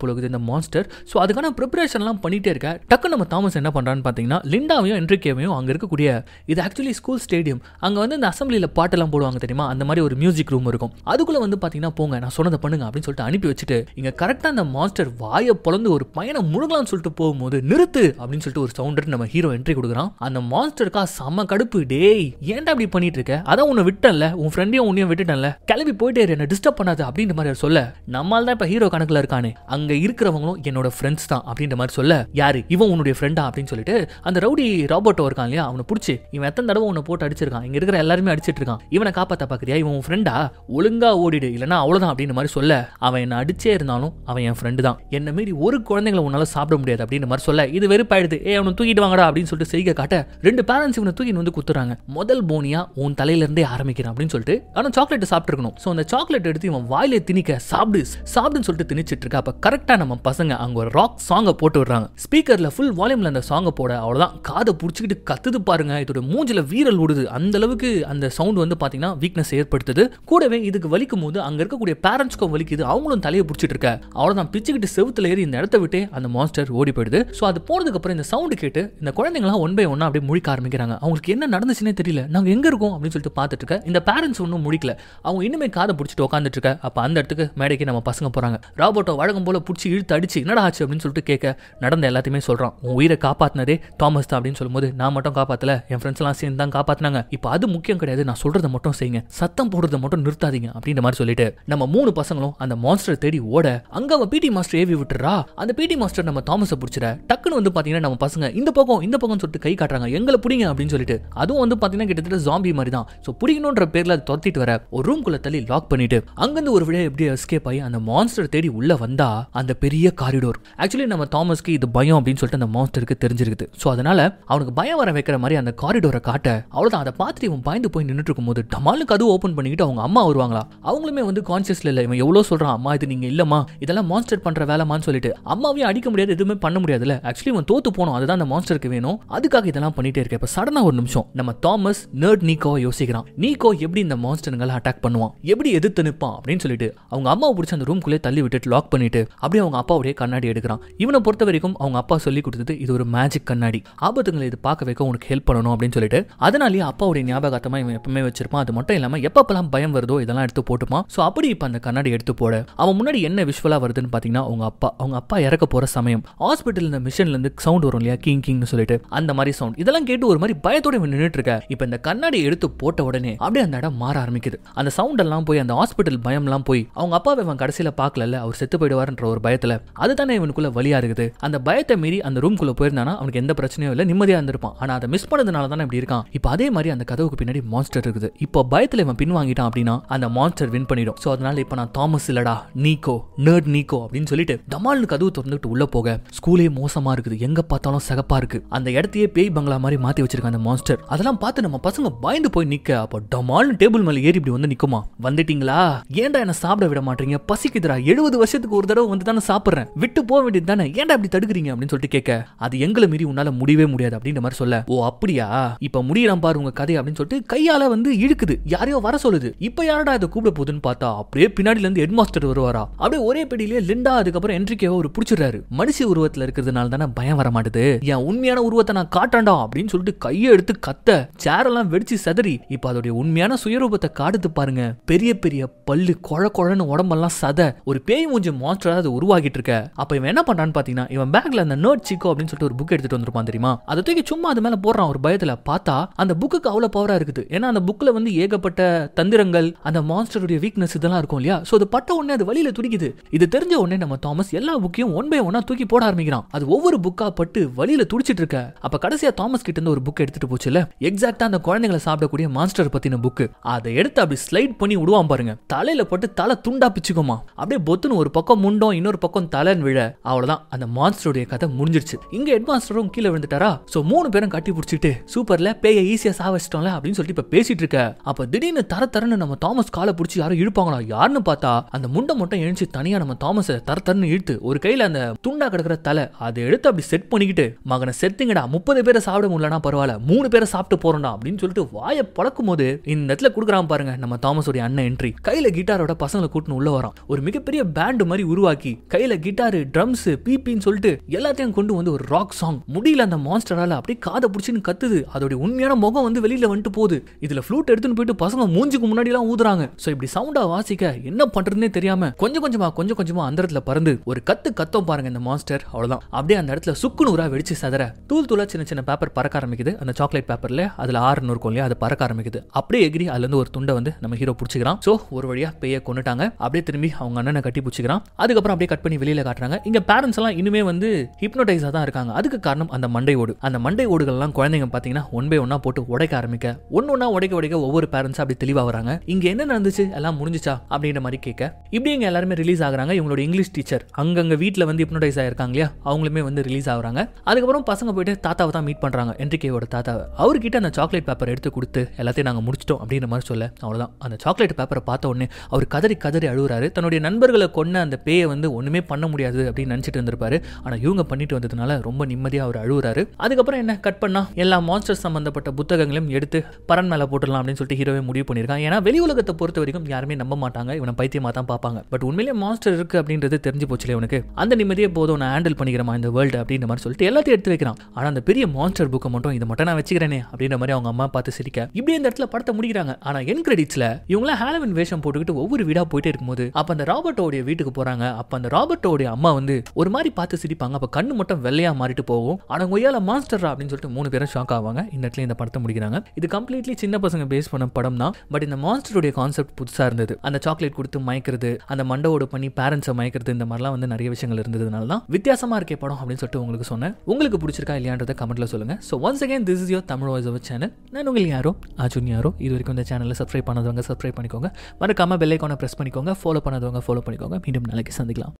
போலகுது இந்த மாஸ்டர் ஸோ அதுக்கான ப்ரிப்பரேஷன்லாம் பண்ணிகிட்டே இருக்கேன் டக்கு நம்ம தாமஸ் என்ன பண்ணுறான்னு பார்த்தீங்கன்னா லிண்டாவையும் என்ட்ரிகேவையும் அங்கே இருக்கக்கூடிய இது ஆக்சுவலி ஸ்கூல் ஸ்டேடியம் அங்கே வந்து இந்த அசம்பிளியில் பாட்டெல்லாம் போடுவாங்க தெரியுமா அந்த மாதிரி ஒரு மியூசிக் ரூம் இருக்கும் அதுக்குள்ளே வந்து பார்த்தீங்கன்னா போங்க நான் சொன்னதை பண்ணுங்க அப்படின்னு சொல்லிட்டு அனுப்பி வச்சுட்டு இங்கே கரெக்டாக அந்த மாஸ்டர் வாயை பொழந்து ஒரு பயணம் முழுகலாம்னு சொல்லிட்டு போகும்போது நிறுத்து அப்படின்னு சொல்லிட்டு ஒரு சவுண்டர் நம்ம ஹீரோ என்ட்ரி கொடுக்குறான் அந்த மாஸ்டருக்கா செம்ம கடுப்பு டேய் ஏன்டா அப்படி பண்ணிட்டு இருக்க அதான் உன்னை விட்டல உன் ஃப்ரெண்டையும் உன்னையும் விட்டுட்டேன்ல கிளம்பி போயிட்டே என்ன டிஸ்டர்ப் பண்ணாது அப்படின்ற மாதிரி சொல்ல சொல்ல நம்மால் தான் இப்போ ஹீரோ கணக்குல இருக்கானே அங்க இருக்கிறவங்களும் என்னோட ஃப்ரெண்ட்ஸ் தான் அப்படின்ற மாதிரி சொல்ல யாரு இவன் உன்னுடைய ஃப்ரெண்டா அப்படின்னு சொல்லிட்டு அந்த ரவுடி ராபர்ட்டோ இருக்கான் இல்லையா அவனை பிடிச்சி இவன் எத்தனை தடவை உன்னை போட்டு அடிச்சிருக்கான் இங்க இருக்கிற எல்லாருமே அடிச்சிட்டு இருக்கான் இவனை காப்பாற்ற பாக்குறியா இவன் ஃப்ரெண்டா ஒழுங்கா ஓடிடு இல்லைனா அவ்வளவுதான் அப்படின்ற மாதிரி சொல்ல அவன் என்ன அடிச்சே இருந்தாலும் அவன் என் ஃப்ரெண்டு தான் என்ன மீறி ஒரு குழந்தைங்களை உன்னால சாப்பிட முடியாது அப்படின்னு மாதிரி சொல்ல இது வெறுப்பாயிடுது ஏ அவனை தூக்கிட்டு வாங்கடா அப்படின்னு சொல்லிட்டு செய்க காட்ட ரெண்டு பேரண்ட்ஸ் இவனை தூக்கி வந்து குத்துறாங்க முதல் போனியா உன் தலையில இருந்தே ஆரம்பிக்கிறான் அப்படின்னு சொல்லிட்டு ஆனால் சாக்லேட் இருக்கணும் ஸோ அந்த சாக்லேட் எடுத்து இவன் வாயில திணிக்க சாப்பிடு சாப்பிடுன்னு சொல்லிட்டு திணிச்சிட்டு இருக்கா அப்போ கரெக்டாக நம்ம பசங்க அங்கே ஒரு ராக் சாங்கை போட்டு விடுறாங்க ஸ்பீக்கரில் ஃபுல் வால்யூமில் அந்த சாங்கை போட அவ்வளோதான் காதை பிடிச்சிக்கிட்டு கத்துது பாருங்க இதோட மூஞ்சில வீரல் ஓடுது அந்த அளவுக்கு அந்த சவுண்ட் வந்து பார்த்தீங்கன்னா வீக்னஸ் ஏற்படுத்துது கூடவே இதுக்கு வலிக்கும் போது அங்கே இருக்கக்கூடிய பேரண்ட்ஸ்க்கும் வலிக்குது அவங்களும் தலையை பிடிச்சிட்டு இருக்க அவ்வளோதான் பிச்சுக்கிட்டு செவுத்துல ஏறி இந்த இடத்த விட்டு அந்த மாஸ்டர் ஓடி போயிடுது ஸோ அது போனதுக்கு அப்புறம் இந்த சவுண்டு கேட்டு இந்த குழந்தைங்களாம் ஒன் பை ஒன்னா அப்படியே முழிக்க ஆரம்பிக்கிறாங்க அவங்களுக்கு என்ன நடந்துச்சுன்னே தெரியல நாங்கள் எங்கே இருக்கோம் அப்படின்னு சொல்லிட்டு பார்த்துட்டு இருக்க இந்த பேரண்ட்ஸ் ஒன்றும் முடிக்கல அவங்க இன்னுமே காதை பிடிச்சிட்டு உட்காந்துட்டு இருக்க அப்போ அந்த இடத்துக்கு மேடைக்கு நம்ம பசங்க போகிறாங்க ராபர்ட்டோ வழக்கம் போல் பிடிச்சி இழுத்து அடிச்சு என்னடா ஆச்சு அப்படின்னு சொல்லிட்டு கேட்க நடந்த எல்லாத்தையுமே சொல்கிறான் உன் உயிரை காப்பாற்றினதே தாமஸ் தான் அப்படின்னு சொல்லும்போது நான் மட்டும் காப்பாற்றல என் ஃப்ரெண்ட்ஸ்லாம் சேர்ந்து தான் காப்பாற்றினாங்க இப்போ அது முக்கியம் கிடையாது நான் சொல்கிறத மட்டும் செய்யுங்க சத்தம் போடுறத மட்டும் நிறுத்தாதீங்க அப்படின்ற மாதிரி சொல்லிட்டு நம்ம மூணு பசங்களும் அந்த மாஸ்டர் தேடி ஓட அங்கே அவன் பிடி மாஸ்டர் ஏவி விட்டுறா அந்த பிடி மாஸ்டர் நம்ம தாமஸை பிடிச்சிட டக்குன்னு வந்து பார்த்தீங்கன்னா நம்ம பசங்க இந்த பக்கம் இந்த பக்கம் சொல்லிட்டு கை காட்டுறாங்க எங்களை பிடிங்க அப்படின்னு சொல்லிட்டு அதுவும் வந்து பார்த்தீங்கன்னா கிட்டத்தட்ட ஜாம்பி மாதிரி தான் ஸோ பிடிக்கணுன்ற பேரில் அதை துரத்திட்டு வர ஒரு ரூம்குள்ளே தள்ளி லாக் பண்ணிட்டு அங்கேருந்து ஒரு விட எப்படி எஸ்கேப் ஆகி அந்த மான்ஸ்டர் தேடி உள்ள வந்தா அந்த பெரிய காரிடோர் ஆக்சுவலி நம்ம தாமஸ்க்கு இது பயம் அப்படின்னு சொல்லிட்டு அந்த மான்ஸ்டருக்கு தெரிஞ்சிருக்குது ஸோ அதனால அவனுக்கு பயம் வர வைக்கிற மாதிரி அந்த காரிடோரை காட்ட அவ்வளோதான் அதை பார்த்துட்டு இவன் பயந்து போய் நின்றுட்டு போது டமாலுக்கு கதவு ஓப்பன் பண்ணிக்கிட்டு அவங்க அம்மா வருவாங்களா அவங்களுமே வந்து கான்சியஸ்ல இல்லை இவன் எவ்வளோ சொல்றான் அம்மா இது நீங்க இல்லம்மா இதெல்லாம் மான்ஸ்டர் பண்ற வேலைமான்னு சொல்லிட்டு அம்மாவையும் அடிக்க முடியாது எதுவுமே பண்ண முடியாதுல்ல ஆக்சுவலி இவன் தோத்து போனோம் அதுதான் அந்த மான்ஸ்டருக்கு வேணும் அதுக்காக இதெல்லாம் பண்ணிட்டே இருக்க இப்போ சடனா ஒரு நிமிஷம் நம்ம தாமஸ் நர்ட் நீக்கோவை யோசிக்கிறான் நீக்கோ எப்படி இந்த மான்ஸ்டர்களை அட்டாக் பண்ணுவான் எப்படி எதிர்த்து நிற்பான் அப்படின்னு சொல்லிட்டு அவங்க அம்மா பிடிச்ச அந்த ரூம்குள்ளே தள்ளி விட்டுட்டு லாக் பண்ணிட்டு அப்படியே அவங்க அப்பாவுடைய கண்ணாடி எடுக்கிறான் இவனை பொறுத்த வரைக்கும் அவங்க அப்பா சொல்லி கொடுத்தது இது ஒரு மேஜிக் கண்ணாடி ஆபத்துங்களை இது பார்க்க வைக்க உனக்கு ஹெல்ப் பண்ணணும் அப்படின்னு சொல்லிட்டு அதனாலேயே அப்பாவுடைய ஞாபகத்தமாக இவன் எப்பவுமே வச்சிருப்பான் அது மட்டும் இல்லாமல் எப்பப்பெல்லாம் பயம் வருதோ இதெல்லாம் எடுத்து போட்டுப்பான் ஸோ அப்படி இப்போ அந்த கண்ணாடி எடுத்து போட அவன் முன்னாடி என்ன விஷுவலாக வருதுன்னு பார்த்தீங்கன்னா அவங்க அப்பா அவங்க அப்பா இறக்க போகிற சமயம் ஹாஸ்பிட்டல் இந்த மிஷின்லேருந்து சவுண்ட் வரும் இல்லையா கிங் கிங்னு சொல்லிட்டு அந்த மாதிரி சவுண்ட் இதெல்லாம் கேட்டு ஒரு மாதிரி பயத்தோட இவன் நின்றுட்டு இருக்க இப்போ இந்த கண்ணாடி எடுத்து போட்ட உடனே அப்படியே அந்த இடம் மாற ஆரம்பிக்குது அந்த சவுண்ட் எல்லாம் போய் அந்த ஹாஸ்பிட்டல் பயம்லாம் போய் அவங்க அப்பா அப்பாவை இவன் கடைசியில பார்க்கல அவர் செத்து போயிடுவாருன்ற ஒரு பயத்துல அதுதானே இவனுக்குள்ள வழியா இருக்குது அந்த பயத்தை மீறி அந்த குள்ள போயிருந்தானா அவனுக்கு எந்த பிரச்சனையும் இல்லை நிம்மதியாக இருந்திருப்பான் ஆனா அதை மிஸ் பண்ணதுனால தானே இப்படி இருக்கான் இப்போ அதே மாதிரி அந்த கதவுக்கு பின்னாடி மான்ஸ்டர் இருக்குது இப்போ பயத்தில் இவன் பின் வாங்கிட்டான் அப்படின்னா அந்த மான்ஸ்டர் வின் பண்ணிடும் ஸோ அதனால இப்போ நான் தாமஸ் இல்லடா நீக்கோ நர்ட் நீக்கோ அப்படின்னு சொல்லிட்டு தமால்னு கதவு திறந்துட்டு உள்ள போக ஸ்கூலே மோசமா இருக்குது எங்க பார்த்தாலும் சகப்பா இருக்கு அந்த இடத்தையே பேய் பங்களா மாதிரி மாற்றி வச்சிருக்க அந்த மான்ஸ்டர் அதெல்லாம் பார்த்து நம்ம பசங்க பயந்து போய் நிக்க அப்போ டமால்னு டேபிள் மேலே ஏறி இப்படி வந்து நிக்குமா வந்துட்டீங்களா ஏன்டா என்ன சாப்பிட விட மாட்டேன் மாட்டீங்க பசிக்குதுரா எழுபது வருஷத்துக்கு ஒரு தடவை வந்து தானே சாப்பிடுறேன் விட்டு போக வேண்டியது தானே ஏன்டா அப்படி தடுக்கிறீங்க அப்படின்னு சொல்லிட்டு கேட்க அது எங்களை மீறி உன்னால முடியவே முடியாது அப்படின்ற மாதிரி சொல்ல ஓ அப்படியா இப்ப முடியலாம் பாரு உங்க கதை அப்படின்னு சொல்லிட்டு கையால வந்து இழுக்குது யாரையோ வர சொல்லுது இப்ப யாரடா இதை கூப்பிட போகுதுன்னு பார்த்தா அப்படியே பின்னாடில இருந்து ஹெட் மாஸ்டர் வருவாரா அப்படியே ஒரே பிடியிலே லிண்டா அதுக்கப்புறம் என்ட்ரிக்கேவோ ஒரு பிடிச்சிடுறாரு மனுஷ உருவத்துல இருக்கிறதுனால தானே பயம் வர மாட்டேது என் உண்மையான உருவத்தை நான் காட்டாண்டா அப்படின்னு சொல்லிட்டு கையை எடுத்து கத்த சேர் எல்லாம் வெடிச்சு சதறி இப்ப அதோடைய உண்மையான சுயரூபத்தை காடுத்து பாருங்க பெரிய பெரிய பல்லு கொழ கொழன்னு உடம்பெல்லாம் சதை ஒரு பேய் மூஞ்சி மாஸ்டராக அது உருவாகிட்டு இருக்க அப்ப இவன் என்ன பண்ணான்னு பாத்தீங்கன்னா இவன் பேக்ல அந்த நோட் சிக்கோ அப்படின்னு சொல்லிட்டு ஒரு புக் எடுத்துட்டு வந்திருப்பான் தெரியுமா அதை தூக்கி சும்மா அது மேல போடுறான் ஒரு பயத்துல பார்த்தா அந்த புக்குக்கு அவ்வளவு பவரா இருக்குது ஏன்னா அந்த புக்ல வந்து ஏகப்பட்ட தந்திரங்கள் அந்த மாஸ்டருடைய வீக்னஸ் இதெல்லாம் இருக்கும் இல்லையா சோ அது பட்ட உடனே அது வழியில துடிக்குது இது தெரிஞ்ச உடனே நம்ம தாமஸ் எல்லா புக்கையும் ஒன் பை ஒன்னா தூக்கி போட ஆரம்பிக்கிறான் அது ஒவ்வொரு புக்கா பட்டு வழியில துடிச்சிட்டு இருக்க அப்ப கடைசியா தாமஸ் கிட்ட இருந்து ஒரு புக் எடுத்துட்டு இல்ல எக்ஸாக்டா அந்த குழந்தைங்களை சாப்பிடக்கூடிய மாஸ்டர் பத்தின புக் அதை எடுத்து அப்படி ஸ்லைட் பண்ணி விடுவான் பாருங்க தலையில போட்டு தலை துண்டா ஈஸியாக பிச்சுக்குமா அப்படியே பொத்துன்னு ஒரு பக்கம் முண்டோம் இன்னொரு பக்கம் தலைன்னு விழ அவ்வளவுதான் அந்த மான்ஸ்டருடைய கதை முடிஞ்சிருச்சு ஹெட் ஹெட்மாஸ்டரும் கீழே விழுந்துட்டாரா சோ மூணு பேரும் கட்டி பிடிச்சிட்டு சூப்பர்ல பேயை ஈஸியா சாவச்சிட்டோம்ல அப்படின்னு சொல்லிட்டு இப்ப பேசிட்டு இருக்க அப்ப திடீர்னு தர தரன்னு நம்ம தாமஸ் காலை பிடிச்சி யாரும் இழுப்பாங்களா யாருன்னு பார்த்தா அந்த முண்டை மட்டும் எழுச்சி தனியா நம்ம தாமஸ் தர தரன்னு இழுத்து ஒரு கையில அந்த துண்டா கிடக்குற தலை அதை எடுத்து அப்படி செட் பண்ணிக்கிட்டு மகனை செத்துங்கடா முப்பது பேரை சாப்பிட முடியலனா பரவாயில்ல மூணு பேரை சாப்பிட்டு போறோம்டா அப்படின்னு சொல்லிட்டு வாயை பழக்கும் போது இந்த இடத்துல கொடுக்குறான் பாருங்க நம்ம உடைய அண்ணன் என்ட்ரி கையில கிட்டாரோட பசங்களை கூட்டணும் உள்ள வரான் ஒரு மிகப்பெரிய பேண்ட் மாதிரி உருவாக்கி கையில கிட்டாரு ட்ரம்ஸ் பீப்பின்னு சொல்லிட்டு எல்லாத்தையும் கொண்டு வந்து ஒரு ராக் சாங் முடியல அந்த மாஸ்டரால அப்படியே காதை பிடிச்சின்னு கத்துது அதோடைய உண்மையான முகம் வந்து வெளியில வந்துட்டு போகுது இதுல ஃப்ளூட் எடுத்துன்னு போயிட்டு பசங்க மூஞ்சுக்கு முன்னாடி எல்லாம் ஊதுறாங்க சோ இப்படி சவுண்டா வாசிக்க என்ன பண்றதுன்னே தெரியாம கொஞ்சம் கொஞ்சமா கொஞ்சம் கொஞ்சமா அந்த இடத்துல பறந்து ஒரு கத்து கத்தம் பாருங்க இந்த மாஸ்டர் அவ்வளவுதான் அப்படியே அந்த இடத்துல சுக்கு நூறா வெடிச்சு சதற தூள் தூளா சின்ன சின்ன பேப்பர் பறக்க ஆரம்பிக்குது அந்த சாக்லேட் பேப்பர்ல அதுல ஆறு நூறு கோலியா அது பறக்க ஆரம்பிக்குது அப்படியே எகிரி அதுல இருந்து ஒரு துண்டை வந்து நம்ம ஹீரோ பிடிச்சிக்கிறான் சோ ஒரு வழியா பெய்ய கொண்டுட்டாங்க அப்படியே திரும்பி அவங்க அண்ணனை கட்டி பிடிச்சிக்கிறான் அதுக்கப்புறம் அப்படியே கட் பண்ணி வெளியில காட்டுறாங்க இங்க பேரண்ட்ஸ் எல்லாம் இனிமே வந்து ஹிப்னோடைஸா தான் இருக்காங்க அதுக்கு காரணம் அந்த மண்டை ஓடு அந்த மண்டை ஓடுகள்லாம் குழந்தைங்க பாத்தீங்கன்னா ஒன் பை ஒன்னா போட்டு உடைக்க ஆரம்பிக்க ஒன்று ஒன்னா உடைக்க உடைக்க ஒவ்வொரு பேரண்ட்ஸ் அப்படி தெளிவா வராங்க இங்க என்ன நடந்துச்சு எல்லாம் முடிஞ்சிச்சா அப்படின்ற மாதிரி கேட்க இப்படி இங்க எல்லாருமே ரிலீஸ் ஆகுறாங்க இவங்களோட இங்கிலீஷ் டீச்சர் அங்கங்க வீட்டில் வந்து ஹிப்னோடைஸ் ஆயிருக்காங்க இல்லையா அவங்களுமே வந்து ரிலீஸ் ஆகுறாங்க அதுக்கப்புறம் பசங்க போயிட்டு தாத்தாவை தான் மீட் பண்றாங்க கேவோட தாத்தாவை அவர்கிட்ட அந்த சாக்லேட் பேப்பர் எடுத்து கொடுத்து எல்லாத்தையும் நாங்கள் முடிச்சிட்டோம் அப்படின்ற மாதிரி சொல்ல அவ்வளோதான் அந்த சாக்லேட் பேப்பரை பார்த்த உடனே அவர் கதறி கதறி அழுகுறாரு தன்னுடைய நண்பர்களை கொன்ன அந்த பேயை வந்து ஒன்றுமே பண்ண முடியாது அப்படின்னு நினச்சிட்டு இருந்திருப்பாரு ஆனால் இவங்க பண்ணிட்டு வந்ததுனால ரொம்ப நிம்மதியாக அவர் அழுகுறாரு அதுக்கப்புறம் என்ன கட் பண்ணா எல்லா மான்ஸ்டர் சம்மந்தப்பட்ட புத்தகங்களையும் எடுத்து பரன் மேலே போட்டுடலாம் அப்படின்னு சொல்லிட்டு ஹீரோவே முடிவு பண்ணியிருக்கான் ஏன்னா வெளி உலகத்தை பொறுத்த வரைக்கும் யாருமே நம்ப மாட்டாங்க இவனை பைத்தியமாக தான் பார்ப்பாங்க பட் உண்மையிலேயே மாஸ்டர் இருக்கு அப்படின்றது தெரிஞ்சு போச்சுல உனக்கு அந்த நிம்மதியை போதும் நான் ஹேண்டில் பண்ணிக்கிறமா இந்த வேர்ல்டு அப்படின்ற மாதிரி சொல்லிட்டு எல்லாத்தையும் எடுத்து வைக்கிறான் ஆனால் அந்த பெரிய மாஸ்டர் புக்கை மட்டும் இதை மட்டும் நான் வச்சுக்கிறேனே அப்படின்ற மாதிரி அவங்க அம்மா பார்த்து சிரிக்க இப்படி இந்த இடத்துல படத்தை முடிக்கிறாங்க ஆனால் என் கிரெடிட்ஸில் இவங்களாம் ஹாலவின் வேஷம் போட்டுக்கிட்டு ஒவ்வொரு வீடாக போயிட்டே இருக்கும் இருக்கும்போது அப்போ அந்த ராபர்ட்டோடைய வீட்டுக்கு போறாங்க அப்போ அந்த ராபர்ட்டோடைய அம்மா வந்து ஒரு மாதிரி பார்த்து சிரிப்பாங்க அப்போ கண்ணு மட்டும் வெள்ளையா மாறிட்டு போகும் ஆனால் ஒய்யால மாஸ்டரா அப்படின்னு சொல்லிட்டு மூணு பேரும் ஷாக் ஆவாங்க இந்த இடத்துல இந்த படத்தை முடிக்கிறாங்க இது கம்ப்ளீட்லி சின்ன பசங்க பேஸ் பண்ண படம் தான் பட் இந்த மாஸ்டருடைய கான்செப்ட் புதுசாக இருந்தது அந்த சாக்லேட் கொடுத்து மயக்கிறது அந்த மண்டவோடு பண்ணி பேரண்ட்ஸை மயக்கிறது இந்த மாதிரிலாம் வந்து நிறைய விஷயங்கள் இருந்ததுனால தான் வித்தியாசமாக இருக்கே படம் அப்படின்னு சொல்லிட்டு உங்களுக்கு சொன்னேன் உங்களுக்கு பிடிச்சிருக்கா இல்லையான்றத கமெண்ட்ல சொல்லுங்க so once again this is your Tamil voice of channel நான் உங்களுக்கு யாரோ அர்ஜுன் யாரோ இது வரைக்கும் இந்த சேனலில் சப்ஸ்கிரைப் பண்ணாதவங்க சப்ஸ்கிரைப் பண்ணிக்கோங்க மறக்காமல் பெல்லைக்கான பிரஸ் பண்ணிக்கோங்க ஃபாலோ பண்ணாதவங்க ஃபாலோ பண்ணிக்கோங்க மீண்டும் நாளைக்கு சந்திக்கலாம்